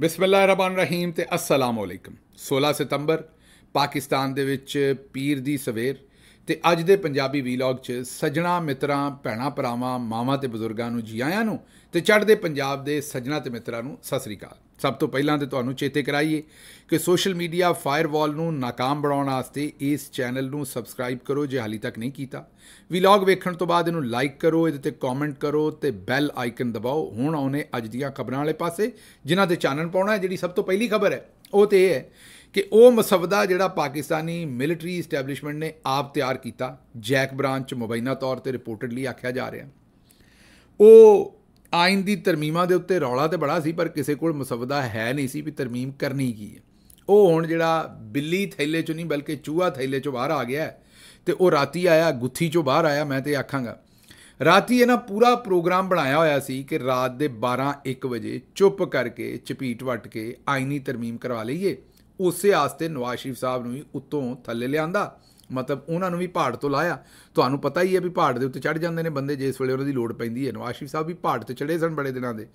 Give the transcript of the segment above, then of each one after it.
ਬਿਸਮਿਲ੍ਲਾ ਰਹਿਮਾਨ ਰਹੀਮ ਤੇ ਅਸਲਾਮ ਅਲੈਕਮ 16 ਸਤੰਬਰ ਪਾਕਿਸਤਾਨ ਦੇ ਵਿੱਚ ਪੀਰ ਦੀ ਸਵੇਰ ਤੇ ਅੱਜ ਦੇ ਪੰਜਾਬੀ ਵੀਲੌਗ 'ਚ ਸਜਣਾ ਮਿੱਤਰਾਂ ਭੈਣਾ ਭਰਾਵਾਂ ਮਾਵਾਂ ਤੇ ਬਜ਼ੁਰਗਾਂ ਨੂੰ ਜੀ ਆਇਆਂ ਨੂੰ ਤੇ ਚੜ੍ਹਦੇ ਪੰਜਾਬ ਦੇ ਸਜਣਾ ਤੇ ਮਿੱਤਰਾਂ ਨੂੰ ਸਤਿ ਸ੍ਰੀ ਅਕਾਲ ਸਭ ਤੋਂ ਪਹਿਲਾਂ ਤੇ ਤੁਹਾਨੂੰ ਚੇਤੇ ਕਰਾਈਏ ਕਿ ਸੋਸ਼ਲ ਮੀਡੀਆ ਫਾਇਰਵਾਲ ਨੂੰ ਨਾਕਾਮ ਬਣਾਉਣ ਵਾਸਤੇ ਇਸ ਚੈਨਲ ਨੂੰ ਸਬਸਕ੍ਰਾਈਬ ਕਰੋ ਜੇ ਹਾਲੀ ਤੱਕ ਨਹੀਂ ਕੀਤਾ ਵੀਲੌਗ ਵੇਖਣ ਤੋਂ ਬਾਅਦ ਇਹਨੂੰ ਲਾਈਕ ਕਰੋ ਇਹਦੇ ਤੇ ਕਮੈਂਟ ਕਰੋ ਤੇ ਬੈਲ ਆਈਕਨ ਦਬਾਓ ਹੁਣ ਆਉਨੇ ਅੱਜ ਦੀਆਂ ਖਬਰਾਂ ਵਾਲੇ ਪਾਸੇ ਜਿਨ੍ਹਾਂ ਤੇ ਚਾਨਣ ਪਾਉਣਾ ਹੈ ਜਿਹੜੀ ਸਭ ਤੋਂ ਪਹਿਲੀ ਖਬਰ ਹੈ ਉਹ ਤੇ ਇਹ ਹੈ ਕਿ ਉਹ ਮਸਵਦਾ ਜਿਹੜਾ ਪਾਕਿਸਤਾਨੀ ਮਿਲਟਰੀ ਐਸਟੈਬਲਿਸ਼ਮੈਂਟ ਨੇ ਆਪ ਤਿਆਰ ਕੀਤਾ ਜੈਕ ਬ੍ਰਾਂਚ ਮੁਬੈਨਾ ਤੌਰ ਤੇ ਰਿਪੋਰਟਡਲੀ ਆਖਿਆ ਜਾ ਰਿਹਾ ਉਹ ਆਇਨ ਦੀ ਤਰਮੀਮਾਂ ਦੇ ਉੱਤੇ ਰੌਲਾ ਤੇ ਬੜਾ ਸੀ ਪਰ ਕਿਸੇ ਕੋਲ ਮਸਵਦਾ ਹੈ ਨਹੀਂ ਸੀ ਵੀ ਤਰਮੀਮ ਕਰਨੀ ਕੀ ਹੈ ਉਹ ਹੁਣ ਜਿਹੜਾ ਬਿੱਲੀ ਥੈਲੇ ਚੋਂ ਨਹੀਂ ਬਲਕਿ ਚੂਹਾ ਥੈਲੇ ਚੋਂ ਬਾਹਰ ਆ ਗਿਆ ਤੇ ਉਹ ਰਾਤੀ ਆਇਆ ਗੁੱਥੀ ਚੋਂ ਬਾਹਰ ਆਇਆ ਮੈਂ ਤੇ ਆਖਾਂਗਾ ਰਾਤੀ ਇਹਨਾਂ ਪੂਰਾ ਪ੍ਰੋਗਰਾਮ ਬਣਾਇਆ ਹੋਇਆ ਸੀ ਕਿ ਰਾਤ ਦੇ 12 1 ਵਜੇ ਚੁੱਪ ਕਰਕੇ ਚਪੀਟ ਵਟ ਕੇ ਆਇਨੀ ਤਰਮੀਮ ਕਰਵਾ ਲਈਏ ਉਸੇ ਆਸਤੇ ਨਵਾਜ਼ ਸ਼ਰੀਫ ਸਾਹਿਬ ਨੂੰ ਵੀ ਉੱਤੋਂ ਥੱਲੇ ਲਿਆਂਦਾ ਮਤਲਬ ਉਹਨਾਂ ਨੂੰ ਵੀ ਪਹਾੜ ਤੋਂ ਲਾਇਆ ਤੁਹਾਨੂੰ ਪਤਾ ਹੀ ਹੈ ਵੀ ਪਹਾੜ ਦੇ ਉੱਤੇ ਚੜ ਜਾਂਦੇ ਨੇ ਬੰਦੇ ਜਿਸ ਵੇਲੇ ਉਹਨਾਂ ਦੀ ਲੋੜ ਪੈਂਦੀ ਹੈ ਨਵਾਜ਼ ਸ਼ਰੀਫ ਸਾਹਿਬ ਵੀ ਪਹਾੜ ਤੇ ਚੜੇ ਸਨ ਬੜੇ ਦਿਨਾਂ ਦੇ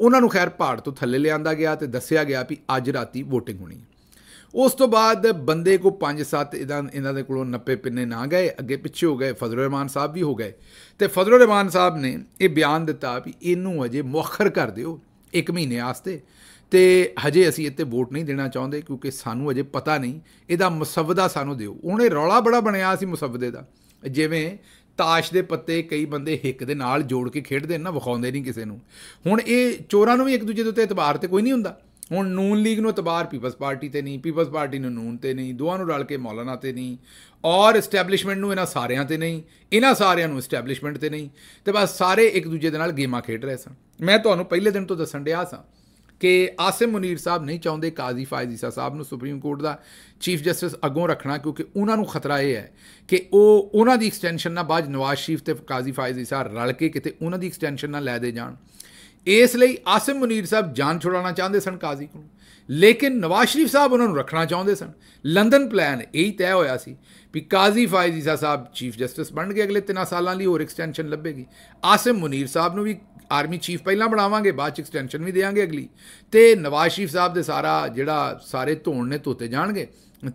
ਉਹਨਾਂ ਨੂੰ ਖੈਰ ਪਹਾੜ ਤੋਂ ਥੱਲੇ ਲਿਆਂਦਾ ਗਿਆ ਤੇ ਦੱਸਿਆ ਗਿਆ ਵੀ ਅੱਜ ਰਾਤੀ VOTING ਹੋਣੀ ਹੈ ਉਸ ਤੋਂ ਬਾਅਦ ਬੰਦੇ ਕੋ 5-7 ਇਦਾਂ ਇਹਨਾਂ ਦੇ ਕੋਲੋਂ ਨੱਪੇ ਪਿੰਨੇ ਨਾ ਗਏ ਅੱਗੇ ਪਿੱਛੇ ਹੋ ਗਏ ਫਜ਼ਲ ਰਹਿਮਾਨ ਸਾਹਿਬ ਵੀ ਹੋ ਗਏ ਤੇ ਫਜ਼ਲ ਰਹਿਮਾਨ ਸਾਹਿਬ ਨੇ ਇਹ ਬਿਆਨ ਦਿੱਤਾ ਵੀ ਇਹਨੂੰ ਅਜੇ ਮੁਖਰ ਕਰ ਦਿਓ 1 ਮਹੀਨੇ ਆਸਤੇ ਤੇ ਹਜੇ ਅਸੀਂ ਇੱਥੇ ਵੋਟ ਨਹੀਂ ਦੇਣਾ ਚਾਹੁੰਦੇ ਕਿਉਂਕਿ ਸਾਨੂੰ ਅਜੇ ਪਤਾ ਨਹੀਂ ਇਹਦਾ ਮਸਵਦਾ ਸਾਨੂੰ ਦਿਓ ਉਹਨੇ ਰੌਲਾ ਬੜਾ ਬਣਿਆ ਸੀ ਮਸਵਦੇ ਦਾ ਜਿਵੇਂ ਤਾਸ਼ ਦੇ ਪੱਤੇ ਕਈ ਬੰਦੇ ਹਿੱਕ ਦੇ ਨਾਲ ਜੋੜ ਕੇ ਖੇਡਦੇ ਨਾ ਵਿਖਾਉਂਦੇ ਨਹੀਂ ਕਿਸੇ ਨੂੰ ਹੁਣ ਇਹ ਚੋਰਾਂ ਨੂੰ ਵੀ ਇੱਕ ਦੂਜੇ ਦੇ ਉੱਤੇ ਇਤਬਾਰ ਤੇ ਕੋਈ ਨਹੀਂ ਹੁੰਦਾ ਹੁਣ ਨੂਨ ਲੀਗ ਨੂੰ ਇਤਬਾਰ ਪੀਪਲਸ ਪਾਰਟੀ ਤੇ ਨਹੀਂ ਪੀਪਲਸ ਪਾਰਟੀ ਨੂੰ ਨੂਨ ਤੇ ਨਹੀਂ ਦੋਹਾਂ ਨੂੰ ਰਲ ਕੇ ਮੌਲਾਨਾ ਤੇ ਨਹੀਂ ਔਰ ਐਸਟੈਬਲਿਸ਼ਮੈਂਟ ਨੂੰ ਇਹਨਾਂ ਸਾਰਿਆਂ ਤੇ ਨਹੀਂ ਇਹਨਾਂ ਸਾਰਿਆਂ ਨੂੰ ਐਸਟੈਬਲਿਸ਼ਮੈਂਟ ਤੇ ਨਹੀਂ ਤੇ ਬਸ ਸਾਰੇ ਇੱਕ ਦੂਜੇ ਦੇ ਨਾਲ ਗੇਮਾਂ ਖੇਡ ਰਹੇ ਸਨ ਮੈਂ ਤੁਹਾਨੂੰ ਪਹਿਲੇ ਦਿਨ ਤੋਂ ਦੱਸਣ ਡਿਆ ਸਾਂ ਕਿ ਆਸਿਮ ਮੁਨੀਰ ਸਾਹਿਬ ਨਹੀਂ ਚਾਹੁੰਦੇ ਕਾਜ਼ੀ ਫਾਇਜ਼ੀ ਸਾਹਿਬ ਨੂੰ ਸੁਪਰੀਮ ਕੋਰਟ ਦਾ ਚੀਫ ਜਸਟਿਸ ਅੱਗੋਂ ਰੱਖਣਾ ਕਿਉਂਕਿ ਉਹਨਾਂ ਨੂੰ ਖਤਰਾ ਇਹ ਹੈ ਕਿ ਉਹ ਉਹਨਾਂ ਦੀ ਐਕਸਟੈਂਸ਼ਨ ਨਾਲ ਬਾਅਦ ਨਵਾਜ਼ ਸ਼ਰੀਫ ਤੇ ਕਾਜ਼ੀ ਸਾਹਿਬ ਰਲ ਕੇ ਕਿਤੇ ਉਹਨਾਂ ਦੀ ਐਕਸਟੈਂਸ਼ਨ ਨਾਲ ਲੈ ਦੇ ਜਾਣ ਇਸ ਲਈ ਆਸਿਮ ਮੁਨੀਰ ਸਾਹਿਬ ਜਾਨ ਛੁਡਾਉਣਾ ਚਾਹੁੰਦੇ ਸਨ ਕਾਜ਼ੀ ਕੋਲ ਲੇਕਿਨ ਨਵਾਜ਼ ਸ਼ਰੀਫ ਸਾਹਿਬ ਉਹਨਾਂ ਨੂੰ ਰੱਖਣਾ ਚਾਹੁੰਦੇ ਸਨ ਲੰਡਨ ਪਲਾਨ ਇਹੀ ਤੈਅ ਹੋਇਆ ਸੀ ਵੀ ਕਾਜ਼ੀ ਫਾਇਜ਼ੀ ਸਾਹਿਬ ਚੀਫ ਜਸਟਿਸ ਬਣ ਗਏ ਅਗਲੇ 3 ਸਾਲਾਂ ਲਈ ਹੋਰ ਐਕਸਟੈਂਸ਼ਨ ਲੱਭੇਗੀ ਆਸਿਮ ਮੁਨੀਰ ਸਾਹਿਬ ਨੂੰ ਵੀ ਆਰਮੀ ਚੀਫ ਪਹਿਲਾਂ ਬਣਾਵਾਂਗੇ ਬਾਅਦ ਚ ਐਕਸਟੈਂਸ਼ਨ ਵੀ ਦੇਵਾਂਗੇ ਅਗਲੀ ਤੇ ਨਵਾਜ਼ ਸ਼ਰੀਫ ਸਾਹਿਬ ਦੇ ਸਾਰਾ ਜਿਹੜਾ ਸਾਰੇ ਧੋਣ ਨੇ ਧੋਤੇ ਜਾਣਗੇ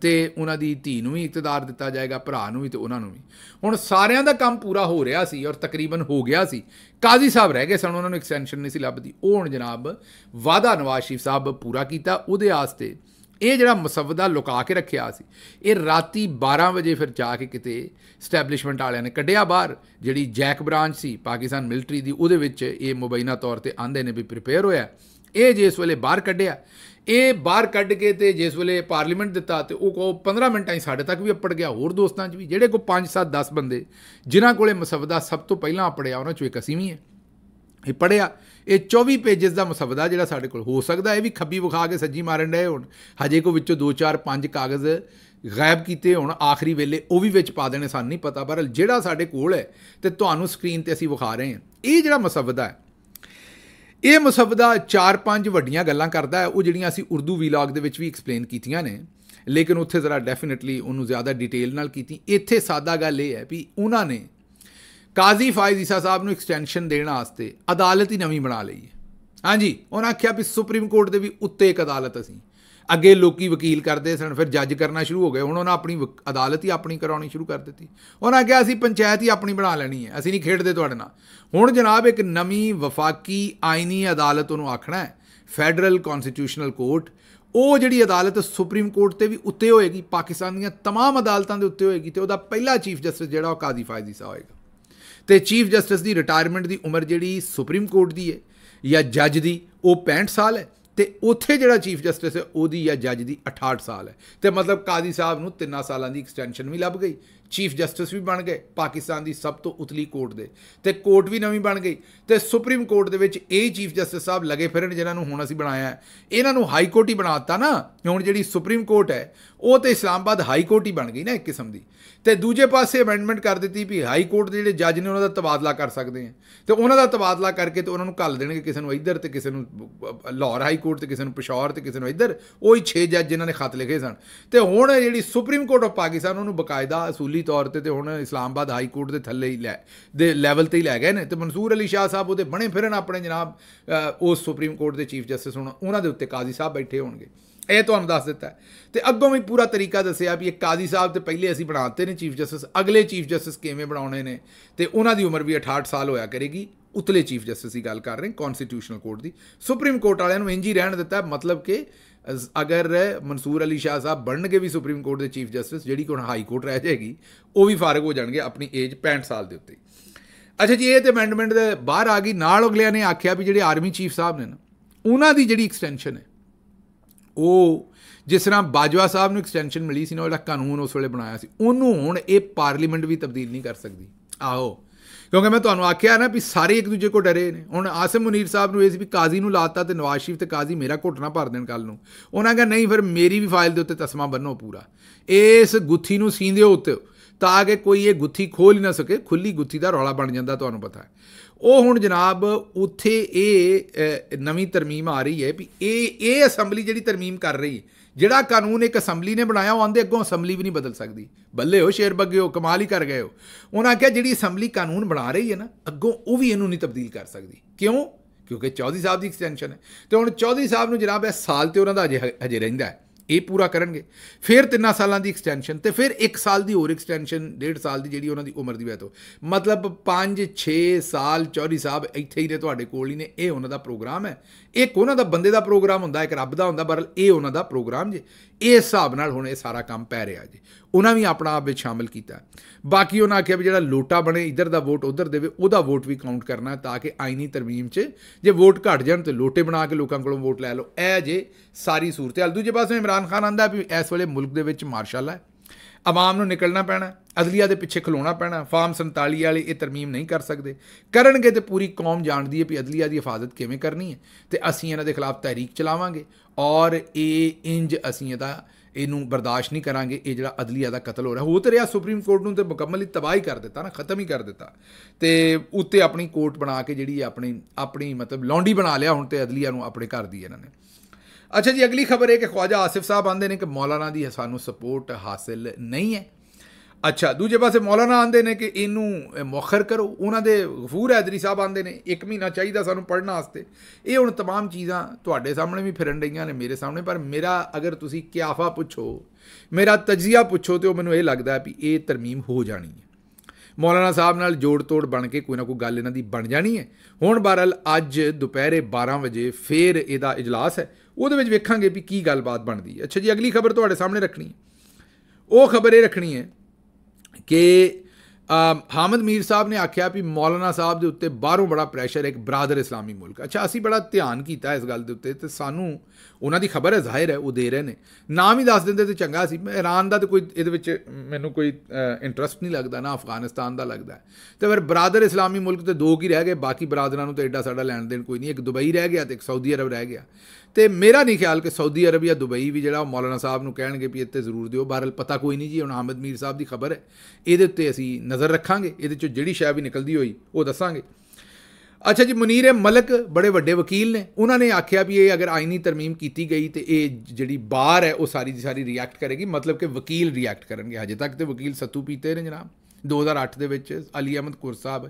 ਤੇ ਉਹਨਾਂ ਦੀ ਧੀ ਨੂੰ ਵੀ ਇਕਤਦਾਰ ਦਿੱਤਾ ਜਾਏਗਾ ਭਰਾ ਨੂੰ ਵੀ ਤੇ ਉਹਨਾਂ ਨੂੰ ਵੀ ਹੁਣ ਸਾਰਿਆਂ ਦਾ ਕੰਮ ਪੂਰਾ ਹੋ ਰਿਹਾ ਸੀ ਔਰ ਤਕਰੀਬਨ ਹੋ ਗਿਆ ਸੀ ਕਾਜ਼ੀ ਸਾਹਿਬ ਰਹਿ ਗਏ ਸਨ ਉਹਨਾਂ ਨੂੰ ਐਕਸਟੈਂਸ਼ਨ ਨਹੀਂ ਸੀ ਲੱਭਦੀ ਉਹ ਹੁਣ ਜਨਾਬ ਵਾਦਾ ਨਵਾਜ਼ ਸ਼ਰੀਫ ਸਾਹਿਬ ਪੂਰਾ ਕੀਤਾ ਉਹਦੇ ਆਸਤੇ ਇਹ ਜਿਹੜਾ ਮਸਵਦਾ ਲੁਕਾ ਕੇ ਰੱਖਿਆ ਸੀ ਇਹ ਰਾਤੀ 12 ਵਜੇ ਫਿਰ ਜਾ ਕੇ ਕਿਤੇ ਸਟੈਬਲਿਸ਼ਮੈਂਟ ਵਾਲਿਆਂ ਨੇ ਕੱਢਿਆ ਬਾਹਰ ਜਿਹੜੀ ਜੈਕ ਬ੍ਰਾਂਚ ਸੀ ਪਾਕਿਸਤਾਨ ਮਿਲਟਰੀ ਦੀ ਉਹਦੇ ਵਿੱਚ ਇਹ ਮੁਬੈਨਾ ਤੌਰ ਤੇ ਆਂਦੇ ਨੇ ਵੀ ਪ੍ਰਿਪੇਅਰ ਹੋਇਆ ਇਹ ਜਿਸ ਵੇਲੇ ਬਾਹਰ ਕੱਢਿਆ ਇਹ ਬਾਹਰ ਕੱਢ ਕੇ ਤੇ ਜਿਸ ਵੇਲੇ ਪਾਰਲੀਮੈਂਟ ਦਿੱਤਾ ਤੇ ਉਹ ਕੋ 15 ਮਿੰਟਾਂ ਹੀ ਸਾਡੇ ਤੱਕ ਵੀ ਅਪੜ ਗਿਆ ਹੋਰ ਦੋਸਤਾਂ 'ਚ ਵੀ ਜਿਹੜੇ ਕੋ 5 7 10 ਬੰਦੇ ਜਿਨ੍ਹਾਂ ਕੋਲੇ ਮਸਵਦਾ ਸਭ ਤੋਂ ਪਹਿਲਾਂ ਅਪੜਿਆ ਉਹਨਾਂ 'ਚੋਂ ਇੱਕ ਅਸੀਂ ਵੀ ਹਾਂ ਇਹ ਪੜਿਆ ਇਹ 24 ਪੇजेस ਦਾ ਮਸਵਦਾ ਜਿਹੜਾ ਸਾਡੇ ਕੋਲ ਹੋ ਸਕਦਾ ਇਹ ਵੀ ਖੱਬੀ ਵਿਖਾ ਕੇ ਸੱਜੀ ਮਾਰਨ ਦੇ ਹੁਣ ਹਜੇ ਕੋ ਵਿੱਚੋਂ 2 4 5 ਕਾਗਜ਼ ਗਾਇਬ ਕੀਤੇ ਹੁਣ ਆਖਰੀ ਵੇਲੇ ਉਹ ਵੀ ਵਿੱਚ ਪਾ ਦੇਣੇ ਸਾਨੂੰ ਨਹੀਂ ਪਤਾ ਪਰ ਜਿਹੜਾ ਸਾਡੇ ਕੋਲ ਹੈ ਤੇ ਤੁਹਾਨੂੰ ਸਕਰੀਨ ਤੇ ਅਸੀਂ ਵਿਖਾ ਰਹੇ ਹਾਂ ਇਹ ਜਿਹੜਾ ਮਸਵਦਾ ਹੈ ਇਹ ਮਸਵਦਾ 4-5 ਵੱਡੀਆਂ ਗੱਲਾਂ ਕਰਦਾ ਹੈ ਉਹ ਜਿਹੜੀਆਂ ਅਸੀਂ ਉਰਦੂ ਵੀਲੌਗ ਦੇ ਵਿੱਚ ਵੀ ਐਕਸਪਲੇਨ ਕੀਤੀਆਂ ਨੇ ਲੇਕਿਨ ਉੱਥੇ ਜ਼ਰਾ ਡੈਫੀਨਿਟਲੀ ਉਹਨੂੰ ਜ਼ਿਆਦਾ ਡਿਟੇਲ ਨਾਲ ਕੀਤੀ ਇੱਥੇ ਸਾਦਾ ਗੱਲ ਇਹ ਹੈ ਵੀ ਉਹਨਾਂ ਨੇ ਕਾਜ਼ੀ ਫਾਇਜ਼ ਈਸਾ ਸਾਹਿਬ ਨੂੰ ਐਕਸਟੈਂਸ਼ਨ ਦੇਣ ਵਾਸਤੇ ਅਦਾਲਤ ਹੀ ਨਵੀਂ ਬਣਾ ਲਈ ਹੈ ਹਾਂਜੀ ਉਹਨਾਂ ਆਖਿਆ ਵੀ ਸੁਪਰੀਮ ਕੋਰਟ ਦੇ ਵੀ ਉੱਤੇ ਇੱਕ ਅਦਾਲਤ ਅਸੀਂ ਅੱਗੇ ਲੋਕੀ ਵਕੀਲ ਕਰਦੇ ਸਨ ਫਿਰ ਜੱਜ ਕਰਨਾ ਸ਼ੁਰੂ ਹੋ ਗਏ ਹੁਣ ਉਹਨਾਂ ਆਪਣੀ ਅਦਾਲਤ ਹੀ ਆਪਣੀ ਕਰਾਉਣੀ ਸ਼ੁਰੂ ਕਰ ਦਿੱਤੀ ਉਹਨਾਂ ਕਿਹਾ ਅਸੀਂ ਪੰਚਾਇਤ ਹੀ ਆਪਣੀ ਬਣਾ ਲੈਣੀ ਹੈ ਅਸੀਂ ਨਹੀਂ ਖੇਡਦੇ ਤੁਹਾਡੇ ਨਾਲ ਹੁਣ ਜਨਾਬ ਇੱਕ ਨਵੀਂ ਵਫਾਕੀ ਆਇਨੀ ਅਦਾਲਤ ਉਹਨੂੰ ਆਖਣਾ ਹੈ ਫੈਡਰਲ ਕਨਸਟੀਟਿਊਸ਼ਨਲ ਕੋਰਟ ਉਹ ਜਿਹੜੀ ਅਦਾਲਤ ਸੁਪਰੀਮ ਕੋਰਟ ਤੇ ਵੀ ਉੱਤੇ ਹੋਏਗੀ ਪਾਕਿਸਤਾਨ ਦੀਆਂ तमाम ਅਦਾਲਤਾਂ ਦੇ ਉੱਤੇ ਹੋਏਗੀ ਤੇ ਉਹਦਾ ਪਹਿਲਾ ਚੀਫ ਜਸਟਿਸ ਜਿਹੜਾ ਉਹ ਕਾਜ਼ੀ ਫਾਇਜ਼ੀ ਸਾਹਿਬ ਹੋਏਗਾ ਤੇ ਚੀਫ ਜਸਟਿਸ ਦੀ ਰਿਟਾਇਰਮੈਂਟ ਦੀ ਉਮਰ ਜਿਹੜੀ ਸੁਪਰੀਮ ਕੋਰਟ ਦੀ ਹੈ ਜਾਂ ਜੱਜ ਦੀ ਉਹ 65 ਸਾਲ ਹੈ ਤੇ ਉੱਥੇ ਜਿਹੜਾ ਚੀਫ ਜਸਟਿਸ ਹੈ ਉਹਦੀ ਜਾਂ ਜੱਜ ਦੀ 68 ਸਾਲ ਹੈ ਤੇ ਮਤਲਬ ਕਾਜ਼ੀ ਸਾਹਿਬ ਨੂੰ 3 ਸਾਲਾਂ ਦੀ ਐਕਸਟੈਂਸ਼ਨ ਵੀ ਲੱਭ ਗਈ ਚੀਫ ਜਸਟਿਸ ਵੀ ਬਣ ਗਏ ਪਾਕਿਸਤਾਨ ਦੀ ਸਭ ਤੋਂ ਉਤਲੀ ਕੋਰਟ ਦੇ ਤੇ ਕੋਰਟ ਵੀ ਨਵੀਂ ਬਣ ਗਈ ਤੇ ਸੁਪਰੀਮ ਕੋਰਟ ਦੇ ਵਿੱਚ ਇਹ ਚੀਫ ਜਸਟਿਸ ਸਾਹਿਬ ਲਗੇ ਫਿਰਨ ਜਿਨ੍ਹਾਂ ਨੂੰ ਹੁਣ ਅਸੀਂ ਬਣਾਇਆ ਇਹਨਾਂ ਨੂੰ ਹਾਈ ਕੋਰਟ ਹੀ ਬਣਾਤਾ ਨਾ ਹੁਣ ਜਿਹੜੀ ਸੁਪਰੀਮ ਕੋਰਟ ਹੈ ਉਹ ਤੇ ਇਸਲਾਮਾਬਾਦ ਹਾਈ ਕੋਰਟ ਹੀ ਬਣ ਗਈ ਨਾ ਇੱਕ ਕਿਸਮ ਦੀ ਤੇ ਦੂਜੇ ਪਾਸੇ ਅਮੈਂਡਮੈਂਟ ਕਰ ਦਿੱਤੀ ਵੀ ਹਾਈ ਕੋਰਟ ਦੇ ਜਿਹੜੇ ਜੱਜ ਨੇ ਉਹਨਾਂ ਦਾ ਤਬਾਦਲਾ ਕਰ ਸਕਦੇ ਆ ਤੇ ਉਹਨਾਂ ਦਾ ਤਬਾਦਲਾ ਕਰਕੇ ਤੇ ਉਹਨਾਂ ਨੂੰ ਘੱਲ ਦੇਣਗੇ ਕਿਸੇ ਨੂੰ ਇੱਧਰ ਤੇ ਕਿਸੇ ਨੂੰ ਲਾਹੌਰ ਹਾਈ ਹਾਈਕੋਰਟ ਤੇ ਕਿਸੇ ਨੂੰ ਪਿਸ਼ੌਰ ਤੇ ਕਿਸੇ ਨੂੰ ਇੱਧਰ ਉਹ ਹੀ 6 ਜੱਜ ਜਿਨ੍ਹਾਂ ਨੇ ਖਤ ਲਿਖੇ ਸਨ ਤੇ ਹੁਣ ਜਿਹੜੀ ਸੁਪਰੀਮ ਕੋਰਟ ਆਫ ਪਾਕਿਸਤਾਨ ਉਹਨੂੰ ਬਕਾਇਦਾ ਅਸੂਲੀ ਤੌਰ ਤੇ ਤੇ ਹੁਣ ਇਸਲਾਮਾਬਾਦ ਹਾਈ ਕੋਰਟ ਦੇ ਥੱਲੇ ਹੀ ਲੈ ਦੇ ਲੈਵਲ ਤੇ ਹੀ ਲੈ ਗਏ ਨੇ ਤੇ ਮਨਸੂਰ ਅਲੀ ਸ਼ਾਹ ਸਾਹਿਬ ਉਹਦੇ ਬਣੇ ਫਿਰਨ ਆਪਣੇ ਜਨਾਬ ਉਸ ਸੁਪਰੀਮ ਕੋਰਟ ਦੇ ਚੀਫ ਜਸਟਿਸ ਹੁਣ ਉਹਨਾਂ ਦੇ ਉੱਤੇ ਕਾਜ਼ੀ ਸਾਹਿਬ ਬੈਠੇ ਹੋਣਗੇ ਇਹ ਤੁਹਾਨੂੰ ਦੱਸ ਦਿੱਤਾ ਤੇ ਅੱਗੋਂ ਵੀ ਪੂਰਾ ਤਰੀਕਾ ਦੱਸਿਆ ਵੀ ਇਹ ਕਾਜ਼ੀ ਸਾਹਿਬ ਤੇ ਪਹਿਲੇ ਅਸੀਂ ਬਣਾਉਂਦੇ ਨੇ ਚੀਫ ਜਸਟਿਸ ਅਗਲੇ ਚੀਫ ਜਸਟਿਸ ਕਿਵੇਂ ਬਣਾਉਣੇ ਨੇ ਤੇ ਉਹਨਾਂ ਦੀ ਉਮਰ ਵੀ 68 ਸਾਲ ਹੋਇਆ ਕਰੇਗੀ ਉਤਲੇ ਚੀਫ ਜਸਟਿਸ ਦੀ ਗੱਲ ਕਰ ਰਹੇ ਕਨਸਟੀਟਿਊਸ਼ਨਲ ਕੋਰਟ ਦੀ ਸੁਪਰੀਮ ਕੋਰਟ ਵਾਲਿਆਂ ਨੂੰ ਇੰਜ ਹੀ ਰਹਿਣ ਦਿੱਤਾ ਮਤਲਬ ਕਿ ਅਗਰ ਮਨਸੂਰ ਅਲੀ ਸ਼ਾਹ ਸਾਹਿਬ ਬਣਨਗੇ ਵੀ ਸੁਪਰੀਮ ਕੋਰਟ ਦੇ ਚੀਫ ਜਸਟਿਸ ਜਿਹੜੀ ਕੋਣ ਹਾਈ ਕੋਰਟ ਰਹਿ ਜਾਏਗੀ ਉਹ ਵੀ ਫਾਰਗ ਹੋ ਜਾਣਗੇ ਆਪਣੀ ਏਜ 65 ਸਾਲ ਦੇ ਉੱਤੇ ਅੱਛਾ ਜੀ ਇਹ ਤੇ ਅਮੈਂਡਮੈਂਟ ਦੇ ਬਾਹਰ ਆ ਗਈ ਨਾਲ ਅਗਲਿਆਂ ਨੇ ਆਖਿਆ ਵੀ ਜਿਹੜੇ ਆਰਮੀ ਚੀਫ ਸਾਹਿਬ ਨੇ ਨਾ ਉਹਨਾਂ ਦੀ ਜਿਹੜੀ ਐਕਸਟੈਂਸ਼ਨ ਹੈ ਉਹ ਜਿਸ ਤਰ੍ਹਾਂ ਬਾਜਵਾ ਸਾਹਿਬ ਨੂੰ ਐਕਸਟੈਂਸ਼ਨ ਮਿਲੀ ਸੀ ਨਾ ਜਿਹੜਾ ਕਾਨੂੰਨ ਉਸ ਵੇਲੇ ਬਣਾਇਆ ਸੀ ਉਹਨੂੰ ਹੁਣ ਇਹ ਪਾਰਲੀਮੈਂਟ ਵੀ ਤਬਦੀਲ ਨਹੀਂ ਕਰ ਸਕਦੀ ਆਹੋ ਕਿਉਂਕਿ ਮੈਂ ਤੁਹਾਨੂੰ ਆਖਿਆ ਨਾ ਵੀ ਸਾਰੇ ਇੱਕ ਦੂਜੇ ਕੋ ਡਰੇ ਨੇ ਹੁਣ ਆਸਿਮ ਮੁਨੀਰ ਸਾਹਿਬ ਨੂੰ ਇਸ ਵੀ ਕਾਜ਼ੀ ਨੂੰ ਲਾਤਾ ਤੇ ਨਵਾਜ਼ ਸ਼ਰੀਫ ਤੇ ਕਾਜ਼ੀ ਮੇਰਾ ਘੁੱਟਣਾ ਭਰ ਦੇਣ ਕੱਲ ਨੂੰ ਉਹਨਾਂ ਕਹਿੰਦਾ ਨਹੀਂ ਫਿਰ ਮੇਰੀ ਵੀ ਫਾਈਲ ਦੇ ਉੱਤੇ ਤਸਮਾ ਬੰਨੋ ਪੂਰਾ ਇਸ ਗੁੱਥੀ ਨੂੰ ਸੀਂਦੇ ਉੱਤੇ ਤਾਂ ਕਿ ਕੋਈ ਇਹ ਗੁੱਥੀ ਖੋਲ ਹੀ ਨਾ ਸਕੇ ਖੁੱਲੀ ਗੁੱਥੀ ਦਾ ਰੌਲਾ ਬਣ ਜਾਂਦਾ ਤੁਹਾਨੂੰ ਪਤਾ ਹੈ ਉਹ ਹੁਣ ਜਨਾਬ ਉੱਥੇ ਇਹ ਨਵੀਂ ਤਰਮੀਮ ਆ ਰਹੀ ਹੈ ਵੀ ਇਹ ਇਹ ਅਸੈਂਬਲੀ ਜਿਹੜੀ ਤਰਮੀਮ ਕਰ ਰਹੀ ਜਿਹੜਾ ਕਾਨੂੰਨ ਇੱਕ ਅਸੈਂਬਲੀ ਨੇ ਬਣਾਇਆ ਉਹ ਆਂਦੇ ਅੱਗੋਂ ਅਸੈਂਬਲੀ ਵੀ ਨਹੀਂ ਬਦਲ ਸਕਦੀ ਬੱਲੇ ਹੋ ਸ਼ੇਰ ਬੱਗੇ ਹੋ ਕਮਾਲ ਹੀ ਕਰ ਗਏ ਹੋ ਉਹਨਾਂ ਕਿਹਾ ਜਿਹੜੀ ਅਸੈਂਬਲੀ ਕਾਨੂੰਨ ਬਣਾ ਰਹੀ ਹੈ ਨਾ ਅੱਗੋਂ ਉਹ ਵੀ ਇਹਨੂੰ ਨਹੀਂ ਤਬਦੀਲ ਕਰ ਸਕਦੀ ਕਿਉਂ ਕਿਉਂਕਿ ਚੌਧਰੀ ਸਾਹਿਬ ਦੀ ਐਕਸਟੈਂਸ਼ਨ ਹੈ ਤੇ ਹੁਣ ਚੌਧਰੀ ਸਾਹਿਬ ਨੂੰ ਜਨਾਬ ਇਹ ਸਾਲ ਤੇ ਉਹਨਾਂ ਦਾ ਅਜੇ ਹਜੇ ਰਹਿੰਦਾ ਹੈ ਇਹ ਪੂਰਾ ਕਰਨਗੇ ਫਿਰ 3 ਸਾਲਾਂ ਦੀ ਐਕਸਟੈਂਸ਼ਨ ਤੇ ਫਿਰ 1 ਸਾਲ ਦੀ ਹੋਰ ਐਕਸਟੈਂਸ਼ਨ 1.5 ਸਾਲ ਦੀ ਜਿਹੜੀ ਉਹਨਾਂ ਦੀ ਉਮਰ ਦੀ ਵੈਤ ਹੋ ਮਤਲਬ 5 6 ਸਾਲ ਚੌਰੀ ਸਾਹਿਬ ਇੱਥੇ ਹੀ ਨੇ ਤੁਹਾਡੇ ਕੋਲ ਹੀ ਨੇ ਇਹ ਉਹਨਾਂ ਦਾ ਪ੍ਰੋਗਰਾਮ ਹੈ ਇਹ ਉਹਨਾਂ ਦਾ ਬੰਦੇ ਦਾ ਪ੍ਰੋਗਰਾਮ ਹੁੰਦਾ ਇੱਕ ਰੱਬ ਦਾ ਹੁੰਦਾ ਬਰਲ ਇਹ ਉਹਨਾਂ ਦਾ ਪ੍ਰੋਗਰਾਮ ਜੇ ਇਸ ਹਿਸਾਬ ਨਾਲ ਹੁਣ ਇਹ ਸਾਰਾ ਕੰਮ ਪੈ ਰਿਹਾ ਜੀ ਉਹਨਾਂ ਵੀ ਆਪਣਾ ਆਪ ਵਿੱਚ ਸ਼ਾਮਲ ਕੀਤਾ ਬਾਕੀ ਉਹਨਾਂ ਆਖਿਆ ਵੀ ਜਿਹੜਾ ਲੋਟਾ ਬਣੇ ਇਧਰ ਦਾ ਵੋਟ ਉਧਰ ਦੇਵੇ ਉਹਦਾ ਵੋਟ ਵੀ ਕਾਊਂਟ ਕਰਨਾ ਤਾਂ ਕਿ ਆਇਨੀ ਤਰਮੀਮ 'ਚ ਜੇ ਵੋਟ ਘਟ ਜਾਣ ਤੇ ਲੋਟੇ ਬਣਾ ਕੇ ਲੋਕਾਂ ਕੋਲੋਂ ਵੋਟ ਲੈ ਲਓ ਇਹ ਜੇ ਸਾਰੀ ਸੂਰਤ ਹੈ ਦੂਜੇ ਪਾਸੇ ਇਮਰਾਨ ਖਾਨ ਆਂਦਾ ਵੀ ਇਸ ਵੇਲੇ ਮੁਲਕ ਦੇ ਵਿੱਚ ਮਾਰਸ਼ਲ ਹੈ ਆਵਾਮ ਨੂੰ ਨਿਕਲਣਾ ਪੈਣਾ ਅਦਲੀਆ ਦੇ ਪਿੱਛੇ ਖਲੋਣਾ ਪੈਣਾ ਫਾਰਮ 47 ਵਾਲੇ ਇਹ ਤਰਮੀਮ ਨਹੀਂ ਕਰ ਸਕਦੇ ਕਰਨਗੇ ਤੇ ਪੂਰੀ ਕੌਮ ਜਾਣਦੀ ਹੈ ਵੀ ਅਦਲੀਆ ਦੀ ਹਿਫਾਜ਼ਤ ਕਿਵੇਂ ਕਰਨੀ ਹੈ ਤੇ ਅਸੀਂ ਇਹਨਾਂ ਦੇ ਖਿਲਾਫ ਤਹਿਰੀਕ ਚਲਾਵਾਂਗੇ ਔਰ ਇਹ ਇੰਜ ਅਸੀਂ ਇਹਦਾ ਇਹਨੂੰ ਬਰਦਾਸ਼ਤ ਨਹੀਂ ਕਰਾਂਗੇ ਇਹ ਜਿਹੜਾ ਅਦਲੀਆ ਦਾ ਕਤਲ ਹੋ ਰਿਹਾ ਹੋ ਤੇ ਰਿਹਾ ਸੁਪਰੀਮ ਕੋਰਟ ਨੂੰ ਤੇ ਮੁਕੰਮਲ ਹੀ ਤਬਾਹੀ ਕਰ ਦਿੱਤਾ ਨਾ ਖਤਮ ਹੀ ਕਰ ਦਿੱਤਾ ਤੇ ਉੱਤੇ ਆਪਣੀ ਕੋਰਟ ਬਣਾ ਕੇ ਜਿਹੜੀ ਆਪਣੀ ਆਪਣੀ ਮਤਲਬ ਲੌਂਡੀ ਬਣਾ ਲਿਆ ਹੁਣ ਤੇ ਅਦਲੀਆ ਨੂੰ ਆਪਣੇ ਘਰ ਦੀ ਇਹਨਾਂ ਨੇ ਅੱਛਾ ਜੀ ਅਗਲੀ ਖਬਰ ਇਹ ਕਿ ਖਵਾਜਾ ਆਸਿਫ ਸਾਹਿਬ ਆਂਦੇ ਨੇ ਕਿ ਮੌਲਾਨਾ ਦੀ ਸਾਨੂੰ ਸਪੋਰਟ ਹਾਸਲ ਨਹੀਂ ਹੈ ਅੱਛਾ ਦੂਜੇ ਪਾਸੇ ਮੌਲਾਨਾ ਆਂਦੇ ਨੇ ਕਿ ਇਹਨੂੰ ਮੁਖਰ ਕਰੋ ਉਹਨਾਂ ਦੇ ਗਫੂਰ ਹੈਦਰੀ ਸਾਹਿਬ ਆਂਦੇ ਨੇ ਇੱਕ ਮਹੀਨਾ ਚਾਹੀਦਾ ਸਾਨੂੰ ਪੜਨ ਵਾਸਤੇ ਇਹ ਹੁਣ तमाम ਚੀਜ਼ਾਂ ਤੁਹਾਡੇ ਸਾਹਮਣੇ ਵੀ ਫਿਰਨ ਡਈਆਂ ਨੇ ਮੇਰੇ ਸਾਹਮਣੇ ਪਰ ਮੇਰਾ ਅਗਰ ਤੁਸੀਂ ਕਿਆਫਾ ਪੁੱਛੋ ਮੇਰਾ ਤਜਜ਼ੀਆ ਪੁੱਛੋ ਤੇ ਉਹ ਮੈਨੂੰ ਇਹ ਲੱਗਦਾ ਵੀ ਇਹ ਤਰਮੀਮ ਹੋ ਜਾਣੀ ਹੈ ਮੌਲਾਨਾ ਸਾਹਿਬ ਨਾਲ ਜੋੜ ਤੋੜ ਬਣ ਕੇ ਕੋਈ ਨਾ ਕੋਈ ਗੱਲ ਇਹਨਾਂ ਦੀ ਬਣ ਜਾਣੀ ਹੈ ਹੁਣ ਬਹਰਲ ਅੱਜ ਦੁਪਹਿਰੇ 12 ਵਜੇ ਫੇਰ ਇਹਦਾ ਇਜਲਾਸ ਹੈ ਉਹਦੇ ਵਿੱਚ ਵੇਖਾਂਗੇ ਵੀ ਕੀ ਗੱਲਬਾਤ ਬਣਦੀ ਹੈ ਅੱਛਾ ਜੀ ਅਗਲੀ ਖਬਰ ਤੁਹਾਡੇ ਸਾਹਮਣੇ ਰੱਖਣੀ ਹੈ ਉਹ ਖਬਰ ਇਹ ਰੱਖਣੀ ਹੈ ਕਿ ਹਾਮਦ ਮੀਰ ਸਾਹਿਬ ਨੇ ਆਖਿਆ ਵੀ ਮੌਲਾਨਾ ਸਾਹਿਬ ਦੇ ਉੱਤੇ ਬਾਹਰੋਂ ਬੜਾ ਪ੍ਰੈਸ਼ਰ ਹੈ ਇੱਕ ਬਰਾਦਰ ਇਸਲਾਮੀ ਮੁਲਕ ਅੱਛਾ ਅਸੀਂ ਬੜਾ ਧਿਆਨ ਕੀਤਾ ਇਸ ਗੱਲ ਦੇ ਉੱਤੇ ਤੇ ਸਾਨੂੰ ਉਹਨਾਂ ਦੀ ਖਬਰ ਹੈ ਜ਼ਾਹਿਰ ਹੈ ਉਹ ਦੇ ਰਹੇ ਨੇ ਨਾਮ ਹੀ ਦੱਸ ਦਿੰਦੇ ਤੇ ਚੰਗਾ ਸੀ ਇਰਾਨ ਦਾ ਤੇ ਕੋਈ ਇਹਦੇ ਵਿੱਚ ਮੈਨੂੰ ਕੋਈ ਇੰਟਰਸਟ ਨਹੀਂ ਲੱਗਦਾ ਨਾ ਅਫਗਾਨਿਸਤਾਨ ਦਾ ਲੱਗਦਾ ਤੇ ਫਿਰ ਬਰਾਦਰ ਇਸਲਾਮੀ ਮੁਲਕ ਤੇ ਦੋ ਕੀ ਰਹਿ ਗਏ ਬਾਕੀ ਬਰਾਦਰਾਂ ਨੂੰ ਤੇ ਐਡਾ ਸਾਡਾ ਲੈਣ ਦੇਣ ਕੋਈ ਨਹੀਂ ਇੱਕ ਦੁਬਈ ਰਹਿ ਗਿਆ ਤੇ ਇੱਕ ਸਾਊਦੀ ਅਰਬ ਰਹਿ ਗਿਆ ਤੇ ਮੇਰਾ ਨਹੀਂ ਖਿਆਲ ਕਿ ਸਾਊਦੀ ਅਰਬ ਜਾਂ ਦੁਬਈ ਵੀ ਜਿਹੜਾ ਮੌਲਾਨਾ ਸਾਹਿਬ ਨੂੰ ਕਹਿਣਗੇ ਵੀ ਇੱਥੇ ਜ਼ਰੂਰ ਦਿਓ ਬਹਰਲ ਪਤਾ ਕੋਈ ਨਹੀਂ ਜੀ ਹੁਣ ਆਮਦ ਮੀਰ ਸਾਹਿਬ ਦੀ ਖਬਰ ਹੈ ਇਹਦੇ ਉੱਤੇ ਅਸੀਂ ਨਜ਼ਰ ਰੱਖਾਂਗੇ ਇਹਦੇ ਚੋਂ ਜਿਹੜੀ ਸ਼ੈ ਵੀ ਨਿਕਲਦੀ ਹੋਈ ਉਹ ਦੱਸਾਂਗੇ ਅੱਛਾ ਜੀ ਮੁਨੀਰ ਮਲਕ ਬੜੇ ਵੱਡੇ ਵਕੀਲ ਨੇ ਉਹਨਾਂ ਨੇ ਆਖਿਆ ਵੀ ਇਹ ਅਗਰ ਆਇਨੀ ਤਰਮੀਮ ਕੀਤੀ ਗਈ ਤੇ ਇਹ ਜਿਹੜੀ ਬਾਰ ਹੈ ਉਹ ਸਾਰੀ ਦੀ ਸਾਰੀ ਰਿਐਕਟ ਕਰੇਗੀ ਮਤਲਬ ਕਿ ਵਕੀਲ ਰਿਐਕਟ ਕਰਨਗੇ ਹਜੇ ਤੱਕ ਤੇ ਵਕੀਲ ਸੱਤੂ ਪੀਤੇ ਨੇ ਜਨਾਬ 2008 ਦੇ ਵਿੱਚ ਅਲੀ ਅਹਿਮਦ ਕੁਰ ਸਾਹਿਬ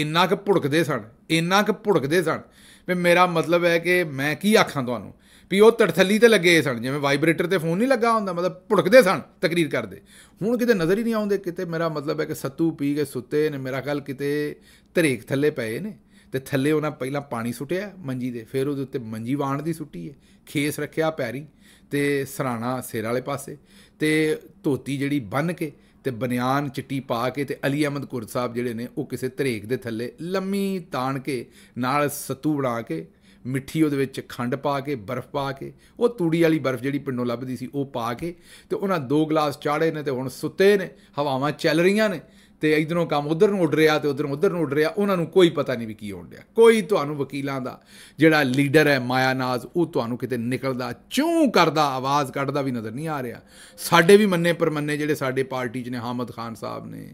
ਇੰਨਾ ਕਿ ਭੁੜਕਦੇ ਸਨ ਇੰਨਾ ਕਿ ਭੁੜਕਦੇ ਸਨ ਵੀ ਮੇਰਾ ਮਤਲਬ ਹੈ ਕਿ ਮੈਂ ਕੀ ਆਖਾਂ ਤੁਹਾਨੂੰ ਵੀ ਉਹ ਤੜਥੱਲੀ ਤੇ ਲੱਗੇ ਸਨ ਜਿਵੇਂ ਵਾਈਬ੍ਰੇਟਰ ਤੇ ਫੋਨ ਨਹੀਂ ਲੱਗਾ ਹੁੰਦਾ ਮਤਲਬ ਭੁੜਕਦੇ ਸਨ ਤਕਰੀਰ ਕਰਦੇ ਹੁਣ ਕਿਤੇ ਨਜ਼ਰ ਹੀ ਨਹੀਂ ਆਉਂਦੇ ਕਿਤੇ ਮੇਰਾ ਮਤਲਬ ਹੈ ਕਿ ਸੱਤੂ ਪੀ ਕੇ ਸੁੱਤੇ ਨੇ ਮੇਰਾ ਕੱਲ ਕਿਤੇ ਧਰੇਕ ਥੱਲੇ ਪਏ ਨੇ ਤੇ ਥੱਲੇ ਉਹਨਾਂ ਪਹਿਲਾਂ ਪਾਣੀ ਸੁੱਟਿਆ ਮੰਜੀ ਦੇ ਫਿਰ ਉਹਦੇ ਉੱਤੇ ਮੰਜੀ ਵਾਣ ਦੀ ਸੁੱਟੀ ਹੈ ਖੇਸ ਰੱਖਿਆ ਪੈਰੀ ਤੇ ਸਰਾਣਾ ਸਿਰ ਵਾਲੇ ਪਾਸੇ ਤੇ ਧੋਤੀ ਜਿਹੜੀ ਬੰਨ ਕੇ ਤੇ ਬਨਿਆਨ ਚਿੱਟੀ ਪਾ ਕੇ ਤੇ ਅਲੀ ਅਹਿਮਦ ਕੁਰ ਸਾਹਿਬ ਜਿਹੜੇ ਨੇ ਉਹ ਕਿਸੇ ਧਰੇਕ ਦੇ ਥੱਲੇ ਲੰਮੀ ਤਾਣ ਕੇ ਨਾਲ ਸਤੂ ਬਣਾ ਕੇ ਮਿੱਠੀ ਉਹਦੇ ਵਿੱਚ ਖੰਡ ਪਾ ਕੇ ਬਰਫ਼ ਪਾ ਕੇ ਉਹ ਤੂੜੀ ਵਾਲੀ ਬਰਫ਼ ਜਿਹੜੀ ਪਿੰਡੋਂ ਲੱਭਦੀ ਸੀ ਉਹ ਪਾ ਕੇ ਤੇ ਉਹਨਾਂ ਦੋ ਗਲਾਸ ਚਾੜੇ ਨੇ ਤੇ ਹੁਣ ਸੁੱਤੇ ਨੇ ਹਵਾਵਾਂ ਚੱਲ ਰਹੀਆਂ ਨੇ ਤੇ ਇਧਰੋਂ ਕੰਮ ਉਧਰ ਨੂੰ ਉੱਡ ਰਿਹਾ ਤੇ ਉਧਰ ਨੂੰ ਉਧਰ ਨੂੰ ਉੱਡ ਰਿਹਾ ਉਹਨਾਂ ਨੂੰ ਕੋਈ ਪਤਾ ਨਹੀਂ ਵੀ ਕੀ ਹੋਣ ਡਿਆ ਕੋਈ ਤੁਹਾਨੂੰ ਵਕੀਲਾਂ ਦਾ ਜਿਹੜਾ ਲੀਡਰ ਹੈ ਮਾਇਆਨਾਜ਼ ਉਹ ਤੁਹਾਨੂੰ ਕਿਤੇ ਨਿਕਲਦਾ ਚੂੰ ਕਰਦਾ ਆਵਾਜ਼ ਕੱਢਦਾ ਵੀ ਨਜ਼ਰ ਨਹੀਂ ਆ ਰਿਹਾ ਸਾਡੇ ਵੀ ਮੰਨੇ ਪਰਮੰਨੇ ਜਿਹੜੇ ਸਾਡੇ ਪਾਰਟੀ 'ਚ ਨੇ ਹਾਮਦ ਖਾਨ ਸਾਹਿਬ ਨੇ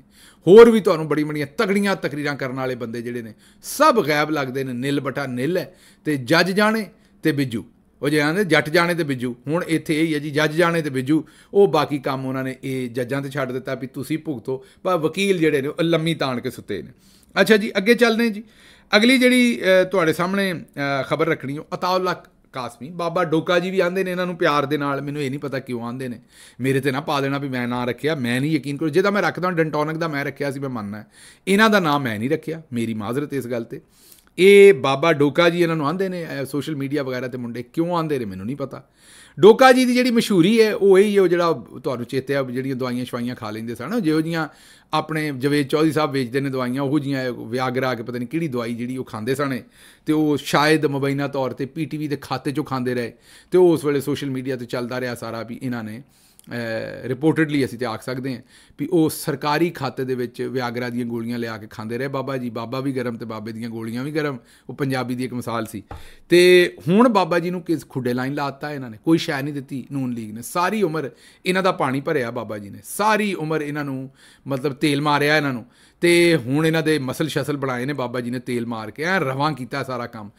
ਹੋਰ ਵੀ ਤੁਹਾਨੂੰ ਬੜੀ ਬੜੀਆਂ ਤਕੜੀਆਂ ਤਕਰੀਰਾਂ ਕਰਨ ਵਾਲੇ ਬੰਦੇ ਜਿਹੜੇ ਨੇ ਸਭ ਗਾਇਬ ਲੱਗਦੇ ਨੇ ਨਿਲ ਬਟਾ ਨਿਲ ਹੈ ਤੇ ਜੱਜ ਜਾਣੇ ਤੇ ਬਿੱਜੂ ਉਹ ਨੇ ਜੱਟ ਜਾਣੇ ਤੇ ਬਿੱਜੂ ਹੁਣ ਇੱਥੇ ਇਹ ਹੀ ਹੈ ਜੀ ਜੱਜ ਜਾਣੇ ਤੇ ਬਿੱਜੂ ਉਹ ਬਾਕੀ ਕੰਮ ਉਹਨਾਂ ਨੇ ਇਹ ਜੱਜਾਂ ਤੇ ਛੱਡ ਦਿੱਤਾ ਵੀ ਤੁਸੀਂ ਭੁਗਤੋ ਪਰ ਵਕੀਲ ਜਿਹੜੇ ਨੇ ਉਹ ਲੰਮੀ ਤਾਣ ਕੇ ਸੁੱਤੇ ਨੇ ਅੱਛਾ ਜੀ ਅੱਗੇ ਚੱਲਦੇ ਜੀ ਅਗਲੀ ਜਿਹੜੀ ਤੁਹਾਡੇ ਸਾਹਮਣੇ ਖਬਰ ਰੱਖਣੀ ਉਹ ਅਤਾਉਲਾ ਕਾਸਮੀ ਬਾਬਾ ਡੋਕਾ ਜੀ ਵੀ ਆਂਦੇ ਨੇ ਇਹਨਾਂ ਨੂੰ ਪਿਆਰ ਦੇ ਨਾਲ ਮੈਨੂੰ ਇਹ ਨਹੀਂ ਪਤਾ ਕਿਉਂ ਆਂਦੇ ਨੇ ਮੇਰੇ ਤੇ ਨਾ ਪਾ ਦੇਣਾ ਵੀ ਮੈਂ ਨਾਂ ਰੱਖਿਆ ਮੈਂ ਨਹੀਂ ਯਕੀਨ ਕਰੋ ਜਿਹਦਾ ਮੈਂ ਰੱਖਦਾ ਡੈਂਟੋਨਿਕ ਦਾ ਮੈਂ ਰੱਖਿਆ ਸੀ ਮੈਂ ਮੰਨਣਾ ਇਹਨਾਂ ਦਾ ਨਾਮ ਮੈਂ ਨਹੀਂ ਰੱਖਿਆ ਮੇਰੀ ਮਾਜ਼ਰਤ ਇਸ ਗੱਲ ਤੇ ਇਹ ਬਾਬਾ ਡੋਕਾ ਜੀ ਇਹਨਾਂ ਨੂੰ ਆਂਦੇ ਨੇ ਸੋਸ਼ਲ ਮੀਡੀਆ ਵਗੈਰਾ ਤੇ ਮੁੰਡੇ ਕਿਉਂ ਆਂਦੇ ਨੇ ਮੈਨੂੰ ਨਹੀਂ ਪਤਾ ਡੋਕਾ ਜੀ ਦੀ ਜਿਹੜੀ ਮਸ਼ਹੂਰੀ ਹੈ ਉਹ ਇਹੀ ਹੈ ਜਿਹੜਾ ਤੁਹਾਨੂੰ ਚੇਤੇ ਆ ਜਿਹੜੀਆਂ ਦਵਾਈਆਂ ਸ਼ਵਾਈਆਂ ਖਾ ਲੈਂਦੇ ਸਨ ਜਿਹੋ ਜੀਆਂ ਆਪਣੇ ਜਵੇਦ ਚੌਧਰੀ ਸਾਹਿਬ ਵੇਚਦੇ ਨੇ ਦਵਾਈਆਂ ਉਹੋ ਜੀਆਂ ਵਿਆਗਰਾ ਕੇ ਪਤਾ ਨਹੀਂ ਕਿਹੜੀ ਦਵਾਈ ਜਿਹੜੀ ਉਹ ਖਾਂਦੇ ਸਨ ਤੇ ਉਹ ਸ਼ਾਇਦ ਮਬੈਨਾ ਤੌਰ ਤੇ ਪੀਟੀਵੀ ਦੇ ਖਾਤੇ 'ਚੋਂ ਖਾਂਦੇ ਰਹੇ ਤੇ ਉਸ ਵੇਲੇ ਸੋਸ਼ਲ ਮੀਡੀਆ ਤੇ ਚੱਲਦਾ ਰਿਹਾ ਸਾਰਾ ਵੀ ਇਹਨਾਂ ਨੇ ਰਿਪੋਰਟਡਲੀ ਅਸੀਂ ਤੇ ਆਖ ਸਕਦੇ ਹਾਂ ਵੀ ਉਹ ਸਰਕਾਰੀ ਖਾਤੇ ਦੇ ਵਿੱਚ ਵਿਆਗਰਾ ਦੀਆਂ ਗੋਲੀਆਂ ਲਿਆ ਕੇ ਖਾਂਦੇ ਰਹੇ ਬਾਬਾ ਜੀ ਬਾਬਾ ਵੀ ਗਰਮ ਤੇ ਬਾਬੇ ਦੀਆਂ ਗੋਲੀਆਂ ਵੀ ਗਰਮ ਉਹ ਪੰਜਾਬੀ ਦੀ ਇੱਕ ਮਿਸਾਲ ਸੀ ਤੇ ਹੁਣ ਬਾਬਾ ਜੀ ਨੂੰ ਕਿਸ ਖੁੱਡੇ ਲਾਈਨ ਲਾਤਾ ਇਹਨਾਂ ਨੇ ਕੋਈ ਸ਼ੈ ਨਹੀਂ ਦਿੱਤੀ ਨੂਨ ਲੀਗ ਨੇ ਸਾਰੀ ਉਮਰ ਇਹਨਾਂ ਦਾ ਪਾਣੀ ਭਰਿਆ ਬਾਬਾ ਜੀ ਨੇ ਸਾਰੀ ਉਮਰ ਇਹਨਾਂ ਨੂੰ ਮਤਲਬ ਤੇਲ ਮਾਰਿਆ ਇਹਨਾਂ ਨੂੰ ਤੇ ਹੁਣ ਇਹਨਾਂ ਦੇ ਮਸਲ ਸ਼ਸਲ ਬਣਾਏ ਨੇ ਬਾਬਾ ਜੀ ਨੇ ਤੇਲ ਮਾਰ ਕੇ ਐ ਰਵਾਂ ਕੀਤਾ ਸਾਰਾ ਕੰਮ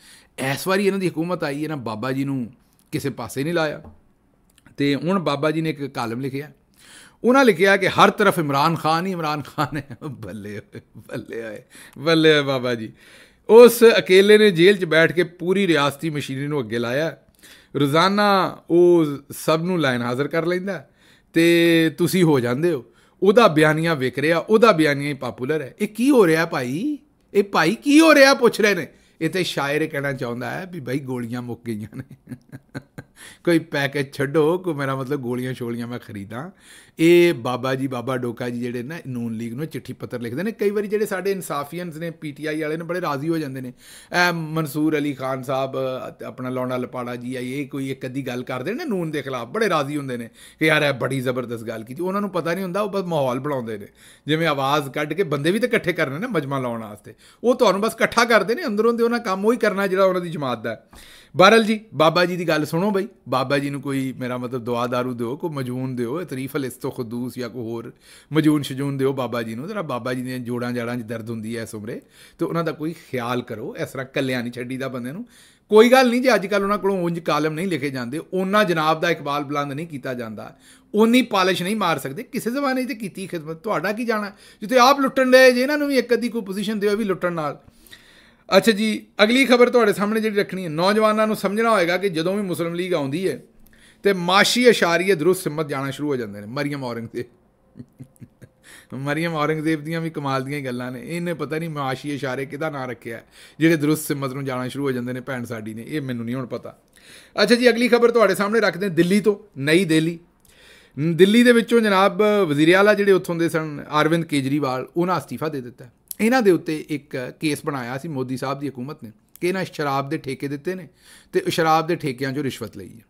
ਐਸ ਵਾਰੀ ਇਹਨਾਂ ਦੀ ਹਕੂਮਤ ਆਈ ਹੈ ਨਾ ਬਾਬਾ ਜੀ ਨੂੰ ਕਿਸੇ ਪਾਸੇ ਨਹੀਂ ਲਾਇਆ ਤੇ ਹੁਣ ਬਾਬਾ ਜੀ ਨੇ ਇੱਕ ਕਾਲਮ ਲਿਖਿਆ ਉਹਨਾਂ ਲਿਖਿਆ ਕਿ ਹਰ ਤਰਫ ਇਮਰਾਨ ਖਾਨ ਹੀ ਇਮਰਾਨ ਖਾਨ ਹੈ ਬੱਲੇ ਬੱਲੇ ਆਏ ਬੱਲੇ ਆਏ ਬਾਬਾ ਜੀ ਉਸ ਅਕੇਲੇ ਨੇ ਜੇਲ੍ਹ 'ਚ ਬੈਠ ਕੇ ਪੂਰੀ ਰਿਆਸਤੀ ਮਸ਼ੀਨਰੀ ਨੂੰ ਅੱਗੇ ਲਾਇਆ ਰੋਜ਼ਾਨਾ ਉਹ ਸਭ ਨੂੰ ਲਾਈਨ ਹਾਜ਼ਰ ਕਰ ਲੈਂਦਾ ਤੇ ਤੁਸੀਂ ਹੋ ਜਾਂਦੇ ਹੋ ਉਹਦਾ ਬਿਆਨੀਆਂ ਵਿਕ ਰਿਹਾ ਉਹਦਾ ਬਿਆਨੀਆਂ ਹੀ ਪਪੂਲਰ ਹੈ ਇਹ ਕੀ ਹੋ ਰਿਹਾ ਭਾਈ ਇਹ ਭਾਈ ਕੀ ਹੋ ਰਿਹਾ ਪੁੱਛ ਰਹੇ ਨੇ ਇਹ ਤੇ ਸ਼ਾਇਰ ਕਹਿਣਾ ਚਾਹੁੰਦਾ ਹੈ ਵੀ ਭਾਈ ਗੋਲੀਆਂ ਮੁੱਕ ਗਈਆਂ ਨੇ ਕੋਈ ਪੈਕੇਜ ਛੱਡੋ ਕੋ ਮੇਰਾ ਮਤਲਬ ਗੋਲੀਆਂ ਛੋਲੀਆਂ ਮੈਂ ਖਰੀਦਾਂ ਇਹ ਬਾਬਾ ਜੀ ਬਾਬਾ ਡੋਕਾ ਜੀ ਜਿਹੜੇ ਨਾ ਨੂਨ ਲੀਗ ਨੂੰ ਚਿੱਠੀ ਪੱਤਰ ਲਿਖਦੇ ਨੇ ਕਈ ਵਾਰੀ ਜਿਹੜੇ ਸਾਡੇ ਇਨਸਾਫੀਅਨਸ ਨੇ ਪੀਟੀਆਈ ਵਾਲੇ ਨੇ ਬੜੇ ਰਾਜ਼ੀ ਹੋ ਜਾਂਦੇ ਨੇ ਐ ਮਨਸੂਰ ਅਲੀ ਖਾਨ ਸਾਹਿਬ ਆਪਣਾ ਲੌਂਡਾ ਲਪਾੜਾ ਜੀ ਆ ਇਹ ਕੋਈ ਇੱਕ ਅੱਧੀ ਗੱਲ ਕਰਦੇ ਨੇ ਨੂਨ ਦੇ ਖਿਲਾਫ ਬੜੇ ਰਾਜ਼ੀ ਹੁੰਦੇ ਨੇ ਕਿ ਯਾਰ ਇਹ ਬੜੀ ਜ਼ਬਰਦਸਤ ਗੱਲ ਕੀਤੀ ਉਹਨਾਂ ਨੂੰ ਪਤਾ ਨਹੀਂ ਹੁੰਦਾ ਉਹ ਬਸ ਮਾਹੌਲ ਬਣਾਉਂਦੇ ਨੇ ਜਿਵੇਂ ਆਵਾਜ਼ ਕੱਢ ਕੇ ਬੰਦੇ ਵੀ ਤਾਂ ਇਕੱਠੇ ਕਰਨੇ ਨੇ ਮਜਮਾ ਲਾਉਣ ਵਾਸਤੇ ਉਹ ਤੁਹਾਨੂੰ ਬਸ ਇਕੱਠਾ ਕਰਦੇ ਨੇ ਅੰਦਰੋਂ ਦੇ ਉਹਨਾਂ ਕੰਮ ਉਹੀ ਕਰਨਾ ਜਿਹੜਾ ਉਹਨਾਂ ਦੀ ਜਮਾਤ ਦਾ ਬਾਰਲ ਜੀ ਬਾਬਾ ਜੀ ਦੀ ਗੱਲ ਸੁਣੋ ਬਈ ਬਾਬਾ ਜੀ ਨੂੰ ਕੋਈ ਮੇਰਾ ਮਤਲਬ ਦੁਆ ਦਾਰੂ ਦਿਓ ਕੋ ਮਜੂਨ ਦਿਓ ਤਰੀਫਲ ਤੋਂ ਖਦੂਸ ਜਾਂ ਕੋ ਹੋਰ ਮਜੂਨ ਸ਼ਜੂਨ ਦਿਓ ਬਾਬਾ ਜੀ ਨੂੰ ਜਰਾ ਬਾਬਾ ਜੀ ਦੀਆਂ ਜੋੜਾਂ ਜਾੜਾਂ 'ਚ ਦਰਦ ਹੁੰਦੀ ਐ ਇਸ ਉਮਰੇ ਤੇ ਉਹਨਾਂ ਦਾ ਕੋਈ ਖਿਆਲ ਕਰੋ ਇਸ ਤਰ੍ਹਾਂ ਕੱਲਿਆਂ ਨਹੀਂ ਛੱਡੀਦਾ ਬੰਦੇ ਨੂੰ ਕੋਈ ਗੱਲ ਨਹੀਂ ਜੇ ਅੱਜ ਕੱਲ ਉਹਨਾਂ ਕੋਲੋਂ ਉਂਝ ਕਾਲਮ ਨਹੀਂ ਲਿਖੇ ਜਾਂਦੇ ਉਹਨਾਂ ਜਨਾਬ ਦਾ ਇਕਬਾਲ ਬੁਲੰਦ ਨਹੀਂ ਕੀਤਾ ਜਾਂਦਾ ਉਨੀ ਪਾਲਿਸ਼ ਨਹੀਂ ਮਾਰ ਸਕਦੇ ਕਿਸੇ ਜ਼ਮਾਨੇ 'ਚ ਕੀਤੀ ਖਿਦਮਤ ਤੁਹਾਡਾ ਕੀ ਜਾਣਾ ਜਿੱਤੇ ਆਪ ਲੁੱਟਣ ਦੇ ਜੇ ਇਹਨਾਂ ਨੂੰ ਵੀ ਇੱਕ ਅੱਧੀ ਕੋਈ ਪੋਜੀਸ਼ਨ ਦਿਓ ਵੀ ਲੁੱਟਣ ਨਾਲ ਅੱਛਾ ਜੀ ਅਗਲੀ ਖਬਰ ਤੁਹਾਡੇ ਸਾਹਮਣੇ ਜਿਹੜੀ ਰੱਖਣੀ ਹੈ ਨੌਜਵਾਨਾਂ ਨੂੰ ਸਮਝਣਾ ਹੋਏਗਾ ਕਿ ਜਦੋਂ ਵੀ ਮੁਸਲਿਮ ਲੀਗ ਆਉਂਦੀ ਹੈ ਤੇ ਮਾਸ਼ੀ ਇਸ਼ਾਰੀਏ ਦਰੁਸ ਸਿਮਤ ਜਾਣਾ ਸ਼ੁਰੂ ਹੋ ਜਾਂਦੇ ਨੇ ਮਰੀਮ ਔਰੰਗਜ਼ੇਬ ਮਰੀਮ ਔਰੰਗਜ਼ੇਬ ਦੀਆਂ ਵੀ ਕਮਾਲ ਦੀਆਂ ਗੱਲਾਂ ਨੇ ਇਹਨੇ ਪਤਾ ਨਹੀਂ ਮਾਸ਼ੀ ਇਸ਼ਾਰੇ ਕਿਹਦਾ ਨਾਂ ਰੱਖਿਆ ਜਿਹੜੇ ਦਰੁਸ ਸਿਮਤ ਨੂੰ ਜਾਣਾ ਸ਼ੁਰੂ ਹੋ ਜਾਂਦੇ ਨੇ ਭੈਣ ਸਾਡੀ ਨੇ ਇਹ ਮੈਨੂੰ ਨਹੀਂ ਹੁਣ ਪਤਾ ਅੱਛਾ ਜੀ ਅਗਲੀ ਖਬਰ ਤੁਹਾਡੇ ਸਾਹਮਣੇ ਰੱਖਦੇ ਦਿੱਲੀ ਤੋਂ ਨਈ ਦਿੱਲੀ ਦਿੱਲੀ ਦੇ ਵਿੱਚੋਂ ਜਨਾਬ ਵਜ਼ੀਰ ਆਲਾ ਜਿਹੜੇ ਉੱਥੋਂ ਦੇ ਸਨ ਅਰਵਿੰਦ ਕੇਜਰੀਵਾਲ ਉਹਨਾਂ ਅਸਤੀਫਾ ਦੇ ਦਿੱਤਾ ਇਹਨਾਂ ਦੇ ਉੱਤੇ ਇੱਕ ਕੇਸ ਬਣਾਇਆ ਸੀ ਮੋਦੀ ਸਾਹਿਬ ਦੀ ਹਕੂਮਤ ਨੇ ਕਿ ਇਹਨਾਂ ਸ਼ਰਾਬ ਦੇ ਠੇਕੇ ਦਿੱਤੇ ਨੇ ਤੇ ਸ਼ਰਾਬ ਦੇ ਠੇਕਿਆਂ 'ਚੋਂ ਰਿਸ਼ਵਤ ਲਈ ਹੈ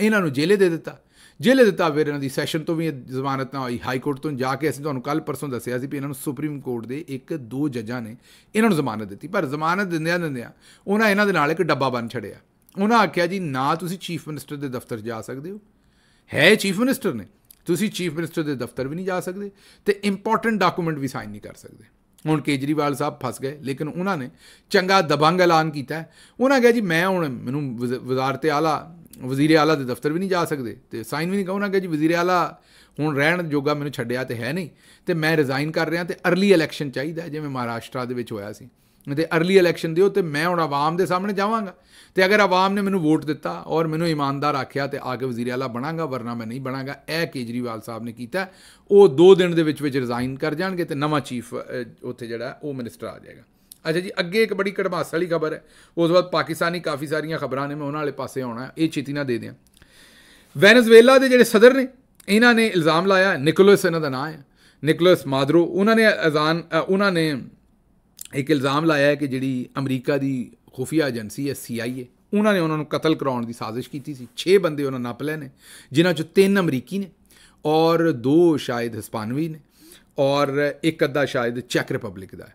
ਇਹਨਾਂ ਨੂੰ ਜੇਲੇ ਦੇ ਦਿੱਤਾ ਜੇਲੇ ਦਿੱਤਾ ਫਿਰ ਇਹਨਾਂ ਦੀ ਸੈਸ਼ਨ ਤੋਂ ਵੀ ਜ਼ਮਾਨਤ ਨਾ ਹੋਈ ਹਾਈ ਕੋਰਟ ਤੋਂ ਜਾ ਕੇ ਅਸੀਂ ਤੁਹਾਨੂੰ ਕੱਲ ਪਰਸੋਂ ਦੱਸਿਆ ਸੀ ਵੀ ਇਹਨਾਂ ਨੂੰ ਸੁਪਰੀਮ ਕੋਰਟ ਦੇ ਇੱਕ ਦੋ ਜੱਜਾਂ ਨੇ ਇਹਨਾਂ ਨੂੰ ਜ਼ਮਾਨਤ ਦਿੱਤੀ ਪਰ ਜ਼ਮਾਨਤ ਦਿੰਦਿਆਂ ਦਿੰਦਿਆਂ ਉਹਨਾਂ ਇਹਨਾਂ ਦੇ ਨਾਲ ਇੱਕ ਡੱਬਾ ਬੰਨ ਛੜਿਆ ਉਹਨਾਂ ਆਖਿਆ ਜੀ ਨਾ ਤੁਸੀਂ ਚੀਫ ਮਿਨਿਸਟਰ ਦੇ ਦਫ਼ਤਰ ਜਾ ਸਕਦੇ ਹੋ ਹੈ ਚੀਫ ਮਿਨਿਸਟਰ ਨੇ ਤੁਸੀਂ ਚੀਫ ਮਿਨਿਸਟਰ ਦੇ ਦਫ਼ਤਰ ਵੀ ਨਹੀਂ ਜਾ ਸਕਦੇ ਤੇ ਇੰਪੋਰਟੈਂਟ ਡਾਕੂਮੈਂਟ ਵੀ ਸਾਈਨ ਨਹੀਂ ਕਰ ਸਕਦੇ ਹੁਣ ਕੇਜਰੀਵਾਲ ਸਾਹਿਬ ਫਸ ਗਏ ਲੇਕਿਨ ਉਹਨਾਂ ਨੇ ਚੰਗਾ ਦਬੰਗ ਐਲਾਨ ਕੀਤਾ ਉਹਨਾਂ ਕਹੇ ਜੀ ਮੈਂ ਹੁਣ ਮੈਨੂੰ ਵਜ਼ਾਰਤ ਆਲਾ ਵਜ਼ੀਰ ਆਲਾ ਦੇ ਦਫ਼ਤਰ ਵੀ ਨਹੀਂ ਜਾ ਸਕਦੇ ਤੇ ਸਾਈਨ ਵੀ ਨਹੀਂ ਕਹੋ ਨਾ ਕਿ ਜੀ ਵਜ਼ੀਰ ਆਲਾ ਹੁਣ ਰਹਿਣ ਜੋਗਾ ਮੈਨੂੰ ਛੱਡਿਆ ਤੇ ਹੈ ਨਹੀਂ ਤੇ ਮੈਂ ਰਿਜ਼ਾਈਨ ਕਰ ਰਿਹਾ ਤੇ अर्ਲੀ ਇਲੈਕਸ਼ਨ ਚਾਹੀਦਾ ਜਿਵੇਂ ਮਹਾਰਾਸ਼ਟਰ ਦੇ ਵਿੱਚ ਹੋਇਆ ਸੀ ਤੇ अर्ਲੀ ਇਲੈਕਸ਼ਨ ਦਿਓ ਤੇ ਮੈਂ ਹੁਣ ਆਵਾਮ ਦੇ ਸਾਹਮਣੇ ਜਾਵਾਂਗਾ ਤੇ ਅਗਰ ਆਵਾਮ ਨੇ ਮੈਨੂੰ ਵੋਟ ਦਿੱਤਾ ਔਰ ਮੈਨੂੰ ਇਮਾਨਦਾਰ ਆਖਿਆ ਤੇ ਆ ਕੇ ਵਜ਼ੀਰ ਆਲਾ ਬਣਾਂਗਾ ਵਰਨਾ ਮੈਂ ਨਹੀਂ ਬਣਾਂਗਾ ਇਹ ਕੇਜਰੀਵਾਲ ਸਾਹਿਬ ਨੇ ਕੀਤਾ ਉਹ 2 ਦਿਨ ਦੇ ਵਿੱਚ ਵਿੱਚ ਰਿਜ਼ਾਈਨ ਕਰ ਜਾਣਗੇ ਤੇ ਨਵਾਂ ਚੀਫ ਉੱਥੇ ਜਿਹੜਾ ਉਹ ਮਿਨਿਸਟਰ ਆ ਜਾਏਗਾ ਅੱਛਾ ਜੀ ਅੱਗੇ ਇੱਕ ਬੜੀ ਕੜਮਾਸ ਵਾਲੀ ਖਬਰ ਹੈ ਉਸ ਤੋਂ ਬਾਅਦ ਪਾਕਿਸਤਾਨੀ ਕਾਫੀ ਸਾਰੀਆਂ ਖਬਰਾਂ ਨੇ ਮੈਂ ਉਹਨਾਂ ਵਾਲੇ ਪਾਸੇ ਆਉਣਾ ਇਹ ਛੇਤੀ ਨਾ ਦੇ ਦਿਆਂ ਵੈਨੇਜ਼ੁਏਲਾ ਦੇ ਜਿਹੜੇ ਸਦਰ ਨੇ ਇਹਨਾਂ ਨੇ ਇਲਜ਼ਾਮ ਲਾਇਆ ਨਿਕੋਲਸ ਇਹਨਾਂ ਦਾ ਨਾਮ ਹੈ ਨਿਕੋਲਸ ਮਾਦਰੋ ਉਹਨਾਂ ਨੇ ਅਜ਼ਾਨ ਉਹਨਾਂ ਨੇ ਇੱਕ ਇਲਜ਼ਾਮ ਲਾਇਆ ਹੈ ਕਿ ਜਿਹੜੀ ਅਮਰੀਕਾ ਦੀ ਖੁਫੀਆ ਏਜੰਸੀ ਹੈ ਸੀਆਈਏ ਉਹਨਾਂ ਨੇ ਉਹਨਾਂ ਨੂੰ ਕਤਲ ਕਰਾਉਣ ਦੀ ਸਾਜ਼ਿਸ਼ ਕੀਤੀ ਸੀ 6 ਬੰਦੇ ਉਹਨਾਂ ਨਾਲ ਪਲੇ ਨੇ ਜਿਨ੍ਹਾਂ ਚੋਂ ਤਿੰਨ ਅਮਰੀਕੀ ਨੇ ਔਰ ਦੋ ਸ਼ਾਇਦ ਹਸਪਾਨਵੀ ਨੇ ਔਰ ਇੱਕ ਅੱਧਾ ਸ਼ਾਇਦ ਚੈਕ ਰਿਪਬਲਿਕ ਦਾ ਹੈ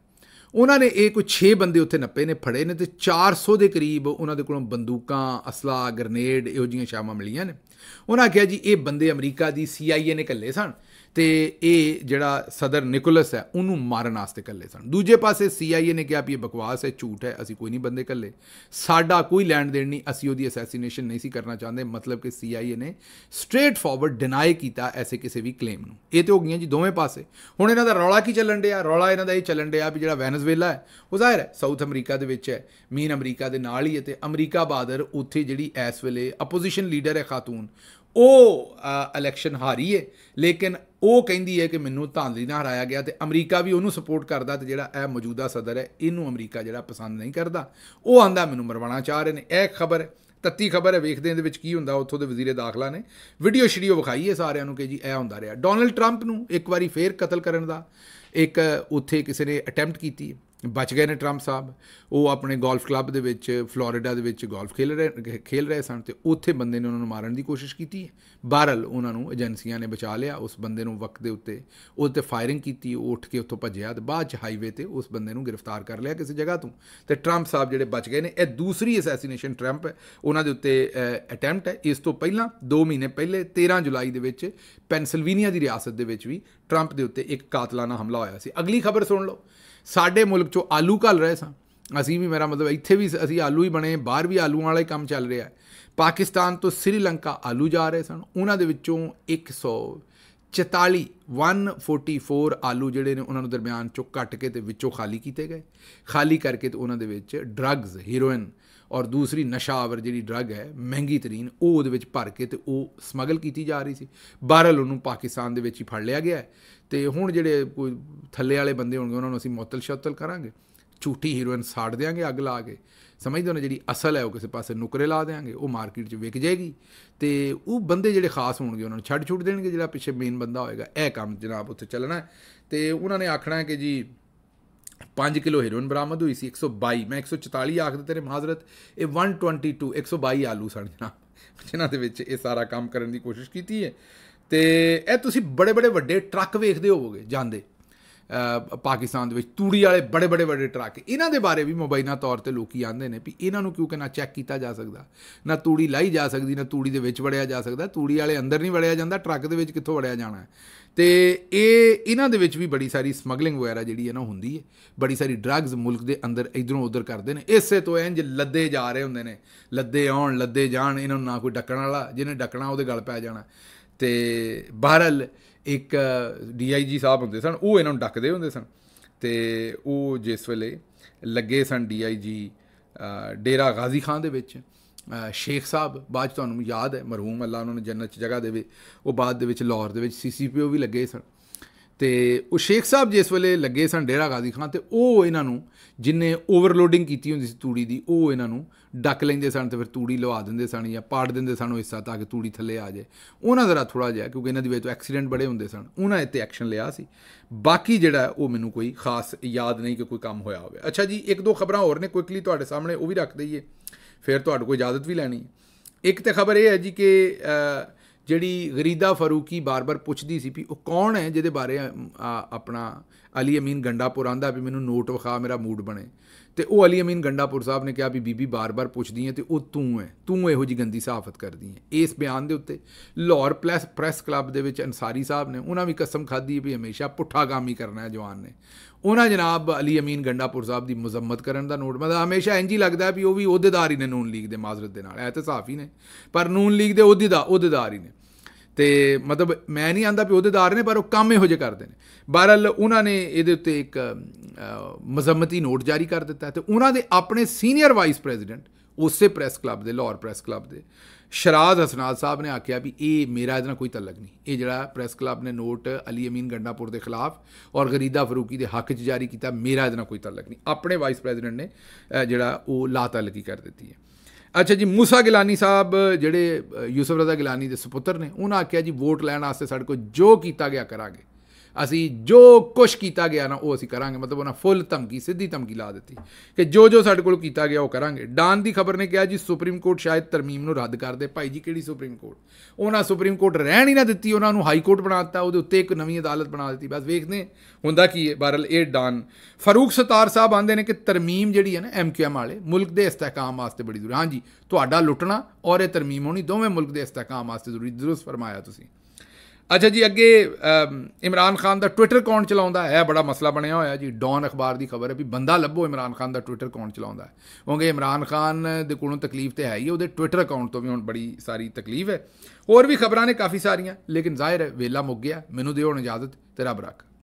ਉਹਨਾਂ ਨੇ ਇਹ ਕੋਈ 6 ਬੰਦੇ ਉੱਥੇ ਨੱਪੇ ਨੇ ਫੜੇ ਨੇ ਤੇ 400 ਦੇ ਕਰੀਬ ਉਹਨਾਂ ਦੇ ਕੋਲੋਂ ਬੰਦੂਕਾਂ ਅਸਲਾ ਗ੍ਰਨੇਡ ਇਹੋ ਜਿਹੀਆਂ ਸ਼ਾਮਾਂ ਮਿਲੀਆਂ ਨੇ ਉਹਨਾਂ ਕਿਹਾ ਜੀ ਇਹ ਬੰਦੇ ਅਮਰੀਕਾ ਦੀ ਸੀਆਈਏ ਨੇ ਕੱਲੇ ਸਨ ਤੇ ਇਹ ਜਿਹੜਾ ਸਦਰ ਨਿਕੋਲਸ ਹੈ ਉਹਨੂੰ ਮਾਰਨ ਵਾਸਤੇ ਕੱਲੇ ਸਨ ਦੂਜੇ ਪਾਸੇ ਸੀਆਈਏ ਨੇ ਕਿਹਾ ਵੀ ਇਹ ਬਕਵਾਸ ਹੈ ਝੂਠ ਹੈ ਅਸੀਂ ਕੋਈ ਨਹੀਂ ਬੰਦੇ ਕੱਲੇ ਸਾਡਾ ਕੋਈ ਲੈਣ ਦੇਣ ਨਹੀਂ ਅਸੀਂ ਉਹਦੀ ਅਸੈਸੀਨੇਸ਼ਨ ਨਹੀਂ ਸੀ ਕਰਨਾ ਚਾਹੁੰਦੇ ਮਤਲਬ ਕਿ ਸੀਆਈਏ ਨੇ ਸਟ੍ਰੇਟ ਫਾਰਵਰਡ ਡਿਨਾਈ ਕੀਤਾ ਐਸੇ ਕਿਸੇ ਵੀ ਕਲੇਮ ਨੂੰ ਇਹ ਤੇ ਹੋ ਗਈਆਂ ਜੀ ਦੋਵੇਂ ਪਾਸੇ ਹੁਣ ਇਹਨਾਂ ਦਾ ਰੌਲਾ ਕੀ ਚੱਲਣ ਡਿਆ ਰੌਲਾ ਇਹਨਾਂ ਦਾ ਇਹ ਚੱਲਣ ਡਿਆ ਵੀ ਜਿਹੜਾ ਵੈਨਜ਼ੁਏਲਾ ਹੈ ਉਹ ਜ਼ਾਹਿਰ ਹੈ ਸਾਊਥ ਅਮਰੀਕਾ ਦੇ ਵਿੱਚ ਹੈ ਮੀਨ ਅਮਰੀਕਾ ਦੇ ਨਾਲ ਹੀ ਹੈ ਤੇ ਅਮਰੀਕਾ ਬਾਦਰ ਉੱਥੇ ਜਿਹੜੀ ਇਸ ਵੇਲੇ ਆਪੋਜੀਸ਼ਨ ਲੀਡਰ ਹੈ ਖਾਤੂਨ ਉਹ ਇਲੈਕਸ਼ਨ ਹਾਰੀ ਏ ਲੇਕਿਨ ਉਹ ਕਹਿੰਦੀ ਹੈ ਕਿ ਮੈਨੂੰ ਧਾਂਦਲੀ ਨਾਲ ਹਰਾਇਆ ਗਿਆ ਤੇ ਅਮਰੀਕਾ ਵੀ ਉਹਨੂੰ ਸਪੋਰਟ ਕਰਦਾ ਤੇ ਜਿਹੜਾ ਇਹ ਮੌਜੂਦਾ ਸਦਰ ਹੈ ਇਹਨੂੰ ਅਮਰੀਕਾ ਜਿਹੜਾ ਪਸੰਦ ਨਹੀਂ ਕਰਦਾ ਉਹ ਆਂਦਾ ਮੈਨੂੰ ਮਰਵਾਣਾ ਚਾਹ ਰਹੇ ਨੇ ਇਹ ਖਬਰ ਤੱਤੀ ਖਬਰ ਹੈ ਵੇਖਦੇ ਇਹਦੇ ਵਿੱਚ ਕੀ ਹੁੰਦਾ ਉੱਥੋਂ ਦੇ ਵਜ਼ੀਰੇ ਦਾਖਲਾ ਨੇ ਵੀਡੀਓ ਸ਼ੀਡੀਓ ਵਿਖਾਈ ਹੈ ਸਾਰਿਆਂ ਨੂੰ ਕਿ ਜੀ ਇਹ ਹੁੰਦਾ ਰਿਹਾ ਡੋਨਲਡ ਟਰੰਪ ਨੂੰ ਇੱਕ ਵਾਰੀ ਫੇਰ ਕਤਲ ਕਰਨ ਦਾ ਇੱਕ ਉੱਥੇ ਕਿਸੇ ਨੇ ਅਟੈਂਪਟ ਕੀਤੀ ਬਚ ਗਏ ਨੇ 트럼ਪ ਸਾਹਿਬ ਉਹ ਆਪਣੇ ਗੋਲਫ ਕਲੱਬ ਦੇ ਵਿੱਚ ਫਲੋਰੀਡਾ ਦੇ ਵਿੱਚ ਗੋਲਫ ਖੇਲ ਰਹੇ ਖੇਲ ਰਹੇ ਸਨ ਤੇ ਉੱਥੇ ਬੰਦੇ ਨੇ ਉਹਨਾਂ ਨੂੰ ਮਾਰਨ ਦੀ ਕੋਸ਼ਿਸ਼ ਕੀਤੀ ਹੈ ਬਾਰਲ ਉਹਨਾਂ ਨੂੰ ਏਜੰਸੀਆਂ ਨੇ ਬਚਾ ਲਿਆ ਉਸ ਬੰਦੇ ਨੂੰ ਵਕਤ ਦੇ ਉੱਤੇ ਉਹਦੇ ਤੇ ਫਾਇਰਿੰਗ ਕੀਤੀ ਉਹ ਉੱਠ ਕੇ ਉੱਥੋਂ ਭੱਜਿਆ ਤੇ ਬਾਅਦ ਚ ਹਾਈਵੇ ਤੇ ਉਸ ਬੰਦੇ ਨੂੰ ਗ੍ਰਿਫਤਾਰ ਕਰ ਲਿਆ ਕਿਸੇ ਜਗ੍ਹਾ ਤੋਂ ਤੇ 트럼ਪ ਸਾਹਿਬ ਜਿਹੜੇ ਬਚ ਗਏ ਨੇ ਇਹ ਦੂਸਰੀ ਅਸੈਸੀਨੇਸ਼ਨ 트럼ਪ ਹੈ ਉਹਨਾਂ ਦੇ ਉੱਤੇ ਅਟੈਂਪਟ ਹੈ ਇਸ ਤੋਂ ਪਹਿਲਾਂ 2 ਮਹੀਨੇ ਪਹਿਲੇ 13 ਜੁਲਾਈ ਦੇ ਵਿੱਚ ਪੈਨਸਿਲਵੇਨੀਆ ਦੀ ਰਿਆਸਤ ਦੇ ਵਿੱਚ ਵੀ 트럼ਪ ਦੇ ਉੱਤੇ ਇੱਕ ਕਾਤਲਾਨਾ ਹਮਲਾ ਹੋਇਆ ਸੀ ਅਗਲੀ ਖਬਰ ਸੁਣ ਲਓ ਸਾਡੇ ਮੁਲਕ 'ਚੋਂ ਆਲੂ ਘਲ ਰਹੇ ਸਾਂ ਅਸੀਂ ਵੀ ਮੇਰਾ ਮਤਲਬ ਇੱਥੇ ਵੀ ਅਸੀਂ ਆਲੂ ਹੀ ਬਣੇ ਬਾਹਰ ਵੀ ਆਲੂਆਂ ਵਾਲਾ ਹੀ ਕੰਮ ਚੱਲ ਰਿਹਾ ਹੈ ਪਾਕਿਸਤਾਨ ਤੋਂ ਸ੍ਰੀਲੰਕਾ ਆਲੂ ਜਾ ਰਹੇ ਸਨ ਉਹਨਾਂ ਦੇ ਵਿੱਚੋਂ 100 44 144 ਆਲੂ ਜਿਹੜੇ ਨੇ ਉਹਨਾਂ ਨੂੰ ਦਰਮਿਆਨ ਚੋਂ ਕੱਟ ਕੇ ਤੇ ਵਿੱਚੋਂ ਖਾਲੀ ਕੀਤੇ ਗਏ ਖਾਲੀ ਕਰਕੇ ਤੇ ਉਹਨਾਂ ਦੇ ਵਿੱਚ ਡਰੱਗਸ ਹੀਰੋਇਨ ਔਰ ਦੂਸਰੀ ਨਸ਼ਾਵਰ ਜਿਹੜੀ ਡਰੱਗ ਹੈ ਮਹਿੰਗੀ ਤਰੀਨ ਉਹ ਉਹਦੇ ਵਿੱਚ ਭਰ ਕੇ ਤੇ ਉਹ ਸਮਗਲ ਕੀਤੀ ਜਾ ਰਹੀ ਸੀ ਬਹਰਲ ਉਹਨੂੰ ਪਾਕਿਸਤਾਨ ਦੇ ਵਿੱਚ ਹੀ ਫੜ ਲਿਆ ਗਿਆ ਤੇ ਹੁਣ ਜਿਹੜੇ ਕੋਈ ਥੱਲੇ ਵਾਲੇ ਬੰਦੇ ਹੋਣਗੇ ਉਹਨਾਂ ਨੂੰ ਅਸੀਂ ਮੌਤਲ ਸ਼ਤਲ ਕਰਾਂਗੇ ਝੂਠੀ ਹੀਰੋਇਨ ਸਾੜ ਦੇਾਂਗੇ ਅੱਗ ਲਾ ਕੇ ਸਮਝਦੇ ਹੋ ਜਿਹੜੀ ਅਸਲ ਹੈ ਉਹ ਕਿਸੇ ਪਾਸੇ ਨੁਕਰੇ ਲਾ ਦੇਾਂਗੇ ਉਹ ਮਾਰਕੀਟ 'ਚ ਵਿਕ ਜਾਏਗੀ ਤੇ ਉਹ ਬੰਦੇ ਜਿਹੜੇ ਖਾਸ ਹੋਣਗੇ ਉਹਨਾਂ ਨੂੰ ਛੱਡ ਛੁੱਟ ਦੇਣਗੇ ਜਿਹੜਾ ਪਿੱਛੇ ਮੇਨ ਬੰਦਾ ਹੋਏਗਾ ਇਹ ਕੰਮ ਜਨਾਬ ਉੱਥੇ ਚੱਲਣਾ ਤੇ ਉਹਨਾਂ ਨੇ ਆਖਣਾ ਕਿ ਜੀ 5 ਕਿਲੋ ਹੀਰੋਇਨ ਬਰਾਮਦ ਹੋਈ ਸੀ 122 ਮੈਂ 144 ਆਖਦੇ ਤੇਰੇ ਮਹਾਜ਼ਰਤ ਇਹ 122 122 ਆਲੂ ਸਣ ਜਨਾਬ ਜਿਨ੍ਹਾਂ ਦੇ ਵਿੱਚ ਇਹ ਸਾਰਾ ਕੰਮ ਕਰਨ ਦੀ ਕੋਸ਼ਿਸ਼ ਕੀਤੀ ਹੈ ਤੇ ਇਹ ਤੁਸੀਂ ਬੜੇ ਬੜੇ ਵੱਡੇ ਟਰੱਕ ਵੇਖਦੇ ਹੋਵੋਗੇ ਜਾਂਦੇ ਪਾਕਿਸਤਾਨ ਦੇ ਵਿੱਚ ਤੂੜੀ ਵਾਲੇ ਬੜੇ ਬੜੇ ਵੱਡੇ ਟਰੱਕ ਇਹਨਾਂ ਦੇ ਬਾਰੇ ਵੀ ਮੋਬਾਈਲਾ ਤੌਰ ਤੇ ਲੋਕੀ ਆਂਦੇ ਨੇ ਵੀ ਇਹਨਾਂ ਨੂੰ ਕਿਉਂਕਿ ਨਾ ਚੈੱਕ ਕੀਤਾ ਜਾ ਸਕਦਾ ਨਾ ਤੂੜੀ ਲਾਈ ਜਾ ਸਕਦੀ ਨਾ ਤੂੜੀ ਦੇ ਵਿੱਚ ਵੜਿਆ ਜਾ ਸਕਦਾ ਤੂੜੀ ਵਾਲੇ ਅੰਦਰ ਨਹੀਂ ਵੜਿਆ ਜਾਂਦਾ ਟਰੱਕ ਦੇ ਵਿੱਚ ਕਿੱਥੋਂ ਵੜਿਆ ਜਾਣਾ ਤੇ ਇਹ ਇਹਨਾਂ ਦੇ ਵਿੱਚ ਵੀ ਬੜੀ ਸਾਰੀ ਸਮਗਲਿੰਗ ਵਗੈਰਾ ਜਿਹੜੀ ਹੈ ਨਾ ਹੁੰਦੀ ਹੈ ਬੜੀ ਸਾਰੀ ਡਰੱਗਸ ਮੁਲਕ ਦੇ ਅੰਦਰ ਇਧਰੋਂ ਉਧਰ ਕਰਦੇ ਨੇ ਇਸੇ ਤੋਂ ਇੰਜ ਲੱਦੇ ਜਾ ਰਹੇ ਹੁੰਦੇ ਨੇ ਲੱਦੇ ਆਉਣ ਲੱਦੇ ਜਾਣ ਇਹਨਾਂ ਨੂੰ ਨਾ ਕੋਈ ਡੱਕਣ ਵਾਲਾ ਜਿਹਨੇ ਡੱਕਣਾ ਉਹਦੇ ਗਲ ਪੈ ਜਾਣਾ ਤੇ ਬਹਰਲ ਇੱਕ ਡੀਆਈਜੀ ਸਾਹਿਬ ਹੁੰਦੇ ਸਨ ਉਹ ਇਹਨਾਂ ਨੂੰ ਡੱਕਦੇ ਹੁੰਦੇ ਸਨ ਤੇ ਉਹ ਜਿਸ ਵੇਲੇ ਲੱਗੇ ਸਨ ਡੀਆਈਜੀ ਡੇਰਾ ਗਾਜ਼ੀ ਖਾਨ ਦੇ ਵਿੱਚ ਸ਼ੇਖ ਸਾਹਿਬ ਬਾਅਦ ਤੁਹਾਨੂੰ ਯਾਦ ਹੈ ਮਰਹੂਮ ਅੱਲਾ ਉਹਨਾਂ ਨੂੰ ਜੰਨਤ ਚ ਜਗ੍ਹਾ ਦੇਵੇ ਉਹ ਬਾਅਦ ਦੇ ਵਿੱਚ ਲਾਹੌਰ ਦੇ ਵਿੱਚ ਸੀਸੀਪੀਓ ਵੀ ਲੱਗੇ ਸਨ ਤੇ ਉਹ ਸ਼ੇਖ ਸਾਹਿਬ ਜਿਸ ਵੇਲੇ ਲੱਗੇ ਸਨ ਡੇਰਾ ਗਾਜ਼ੀ ਖਾਨ ਤੇ ਉਹ ਇਹਨਾਂ ਨੂੰ ਜਿਨੇ ਓਵਰਲੋਡਿੰਗ ਕੀਤੀ ਹੁੰਦੀ ਸੀ ਤੂੜੀ ਦੀ ਉਹ ਇਹਨਾਂ ਨੂੰ ਡੱਕ ਲੈਂਦੇ ਸਨ ਤੇ ਫਿਰ ਤੂੜੀ ਲਵਾ ਦਿੰਦੇ ਸਨ ਜਾਂ ਪਾੜ ਦਿੰਦੇ ਸਨ ਉਹ ਹਿੱਸਾ ਤਾਂ ਕਿ ਤੂੜੀ ਥੱਲੇ ਆ ਜਾਏ ਉਹਨਾਂ ਜ਼ਰਾ ਥੋੜਾ ਜਿਹਾ ਕਿਉਂਕਿ ਇਹਨਾਂ ਦੀ ਵਿੱਚ ਤੋਂ ਐਕਸੀਡੈਂਟ ਬੜੇ ਹੁੰਦੇ ਸਨ ਉਹਨਾਂ ਇੱਥੇ ਐਕਸ਼ਨ ਲਿਆ ਸੀ ਬਾਕੀ ਜਿਹੜਾ ਉਹ ਮੈਨੂੰ ਕੋਈ ਖਾਸ ਯਾਦ ਨਹੀਂ ਕਿ ਕੋਈ ਕੰਮ ਹੋਇਆ ਹੋਵੇ ਅੱਛਾ ਜੀ ਇੱਕ ਦੋ ਖਬਰਾਂ ਹੋਰ ਨੇ ਕੁਇਕਲੀ ਤੁਹਾਡੇ ਸਾਹਮਣੇ ਉਹ ਵੀ ਰੱਖ ਦਈਏ ਫਿਰ ਤੁਹਾਡੇ ਕੋਈ ਇਜਾਜ਼ਤ ਵੀ ਲੈਣੀ ਇੱਕ ਤੇ ਖਬਰ ਇਹ ਹੈ ਜੀ ਕਿ ਜਿਹੜੀ ਗਰੀਦਾ ਫਰੂਕੀ ਬਾਰ-ਬਾਰ ਪੁੱਛਦੀ ਸੀ ਵੀ ਉਹ ਕੌਣ ਹੈ ਜਿਹਦੇ ਬਾਰੇ ਆਪਣਾ ਅਲੀ ਅਮੀਨ ਗੰਡਾਪੁਰ ਆਂਦਾ ਵੀ ਮੈਨੂੰ ਨੋਟ ਵਖਾ ਮੇਰਾ ਮੂਡ ਬਣੇ ਤੇ ਉਹ ਅਲੀ ਅਮੀਨ ਗੰਡਾਪੁਰ ਸਾਹਿਬ ਨੇ ਕਿਹਾ ਵੀ ਬੀਬੀ ਬਾਰ-ਬਾਰ ਪੁੱਛਦੀ ਹੈ ਤੇ ਉਹ ਤੂੰ ਹੈ ਤੂੰ ਇਹੋ ਜੀ ਗੰਦੀ ਸਾਫਤ ਕਰਦੀ ਹੈ ਇਸ ਬਿਆਨ ਦੇ ਉੱਤੇ ਲਾਹੌਰ ਪ੍ਰੈਸ ਪ੍ਰੈਸ ਕਲੱਬ ਦੇ ਵਿੱਚ ਅਨਸਾਰੀ ਸਾਹਿਬ ਨੇ ਉਹਨਾਂ ਵੀ ਕਸਮ ਖਾਦੀ ਵੀ ਹਮੇਸ਼ਾ ਪੁੱਠਾ ਗਾਮੀ ਕਰਨਾ ਹੈ ਜਵਾਨ ਨੇ ਉਹਨਾਂ ਜਨਾਬ ਅਲੀ ਅਮੀਨ ਗੰਡਾਪੁਰ ਸਾਹਿਬ ਦੀ ਮਜ਼ਮਤ ਕਰਨ ਦਾ ਨੋਟ ਮਦਾ ਹਮੇਸ਼ਾ ਇੰਜ ਹੀ ਲੱਗਦਾ ਵੀ ਉਹ ਵੀ ਅਹੁਦੇਦਾਰ ਹੀ ਨੇ ਨੂਨ ਲੀਗ ਦੇ ਮਾਜ਼ਰਤ ਦੇ ਨਾਲ ਐਤਸਾਫ ਹੀ ਨੇ ਪਰ ਨੂਨ ਲੀਗ ਦੇ ਅਹੁਦੇਦਾਰ ਅਹੁਦੇਦਾਰ ਹੀ ਨੇ ਤੇ ਮਤਲਬ ਮੈਂ ਨਹੀਂ ਆਂਦਾ ਵੀ ਅਹੁਦੇਦਾਰ ਨੇ ਪਰ ਉਹ ਕੰਮ ਇਹੋ ਜਿਹਾ ਕਰਦੇ ਨੇ ਬਹਰਲ ਉਹਨਾਂ ਨੇ ਇਹਦੇ ਉੱਤੇ ਇੱਕ ਮਜ਼ਮਤੀ ਨੋਟ ਜਾਰੀ ਕਰ ਦਿੱਤਾ ਤੇ ਉਹਨਾਂ ਦੇ ਆਪਣੇ ਸੀਨੀਅਰ ਵਾਈਸ ਪ੍ਰੈਜ਼ੀਡੈਂਟ ਉਸੇ ਪ੍ਰੈਸ ਕਲੱਬ ਦੇ ਲਾਹੌਰ ਪ੍ਰੈਸ ਕਲੱਬ ਦੇ ਸ਼ਰਾਜ਼ ਹਸਨਾਲ ਸਾਹਿਬ ਨੇ ਆਖਿਆ ਵੀ ਇਹ ਮੇਰਾ ਇਹਦੇ ਕੋਈ ਤਲਕ ਨਹੀਂ ਇਹ ਜਿਹੜਾ ਪ੍ਰੈਸ ਕਲੱਬ ਨੇ ਨੋਟ ਅਲੀ ਅਮੀਨ ਗੰਡਾਪੁਰ ਦੇ ਖਿਲਾਫ ਔਰ ਗਰੀਦਾ ਫਰੂਕੀ ਦੇ ਹੱਕ 'ਚ ਜਾਰੀ ਕੀਤਾ ਮੇਰਾ ਇਹਦੇ ਕੋਈ ਤਲਕ ਨਹੀਂ ਆਪਣੇ ਵਾਈਸ ਪ੍ਰੈਜ਼ੀਡੈਂਟ ਨੇ ਜਿਹੜਾ ਉਹ ਲਾਤਲਕੀ ਕਰ ਦਿੱਤੀ ਹੈ ਅੱਛਾ ਜੀ موسی ਗਿਲਾਨੀ ਸਾਹਿਬ ਜਿਹੜੇ ਯੂਸਫ ਰਜ਼ਾ ਗਿਲਾਨੀ ਦੇ ਸੁਪੁੱਤਰ ਨੇ ਉਹਨਾਂ ਆਖਿਆ ਜੀ ਵੋਟ ਲੈਣ ਵਾਸਤੇ ਸਾਡੇ ਕੋਲ ਜੋ ਕੀਤਾ ਗਿਆ ਕਰਾਂਗੇ ਅਸੀਂ ਜੋ ਕੁਝ ਕੀਤਾ ਗਿਆ ਨਾ ਉਹ ਅਸੀਂ ਕਰਾਂਗੇ ਮਤਲਬ ਉਹਨਾਂ ਫੁੱਲ ਧਮਕੀ ਸਿੱਧੀ ਧਮਕੀ ਲਾ ਦਿੱਤੀ ਕਿ ਜੋ ਜੋ ਸਾਡੇ ਕੋਲ ਕੀਤਾ ਗਿਆ ਉਹ ਕਰਾਂਗੇ ਡਾਨ ਦੀ ਖਬਰ ਨੇ ਕਿਹਾ ਜੀ ਸੁਪਰੀਮ ਕੋਰਟ ਸ਼ਾਇਦ ਤਰਮੀਮ ਨੂੰ ਰੱਦ ਕਰ ਦੇ ਭਾਈ ਜੀ ਕਿਹੜੀ ਸੁਪਰੀਮ ਕੋਰਟ ਉਹਨਾਂ ਸੁਪਰੀਮ ਕੋਰਟ ਰਹਿਣ ਹੀ ਨਾ ਦਿੱਤੀ ਉਹਨਾਂ ਨੂੰ ਹਾਈ ਕੋਰਟ ਬਣਾ ਦਿੱਤਾ ਉਹਦੇ ਉੱਤੇ ਇੱਕ ਨਵੀਂ ਅਦਾਲਤ ਬਣਾ ਦਿੱਤੀ ਬਸ ਵੇਖਦੇ ਹੁੰਦਾ ਕੀ ਹੈ ਬਹਰਲ ਇਹ ਡਾਨ ਫਾਰੂਕ ਸਤਾਰ ਸਾਹਿਬ ਆਂਦੇ ਨੇ ਕਿ ਤਰਮੀਮ ਜਿਹੜੀ ਹੈ ਨਾ ਐਮਕਯੂਐਮ ਵਾਲੇ ਮੁਲਕ ਦੇ ਇਸਤਿਹਕਾਮ ਵਾਸਤੇ ਬੜੀ ਜ਼ਰੂਰੀ ਹਾਂਜੀ ਤੁਹਾਡਾ ਲੁੱਟਣਾ ਔਰ ਇਹ ਤਰਮੀਮ ਹੋਣੀ ਦੋਵੇਂ ਮੁਲਕ ਦੇ ਇਸਤਿਹਕਾਮ ਵਾਸਤੇ ਜ਼ਰੂਰੀ ਦਰਸ ਫਰਮਾਇਆ ਤੁਸੀਂ ਅੱਛਾ ਜੀ ਅੱਗੇ ਇਮਰਾਨ ਖਾਨ ਦਾ ਟਵਿੱਟਰ ਕੌਣ ਚਲਾਉਂਦਾ ਹੈ ਬੜਾ ਮਸਲਾ ਬਣਿਆ ਹੋਇਆ ਜੀ ਡੌਨ ਅਖਬਾਰ ਦੀ ਖਬਰ ਹੈ ਵੀ ਬੰਦਾ ਲੱਭੋ ਇਮਰਾਨ ਖਾਨ ਦਾ ਟਵਿੱਟਰ ਕੌਣ ਚਲਾਉਂਦਾ ਹੈ ਕਿਉਂਕਿ ਇਮਰਾਨ ਖਾਨ ਦੇ ਕੋਲੋਂ ਤਕਲੀਫ ਤੇ ਹੈ ਹੀ ਉਹਦੇ ਟਵਿੱਟਰ ਅਕਾਊਂਟ ਤੋਂ ਵੀ ਹੁਣ ਬੜੀ ਸਾਰੀ ਤਕਲੀਫ ਹੈ ਹੋਰ ਵੀ ਖਬਰਾਂ ਨੇ ਕਾਫੀ ਸਾਰੀਆਂ ਲੇਕਿਨ ਜ਼ਾਹਿਰ ਹੈ ਵੇਲਾ ਮੁੱਕ ਗਿਆ ਮੈਨੂੰ ਦਿਓ ਇਜਾਜ਼ਤ ਤੇ ਰੱਬ ਰੱਖ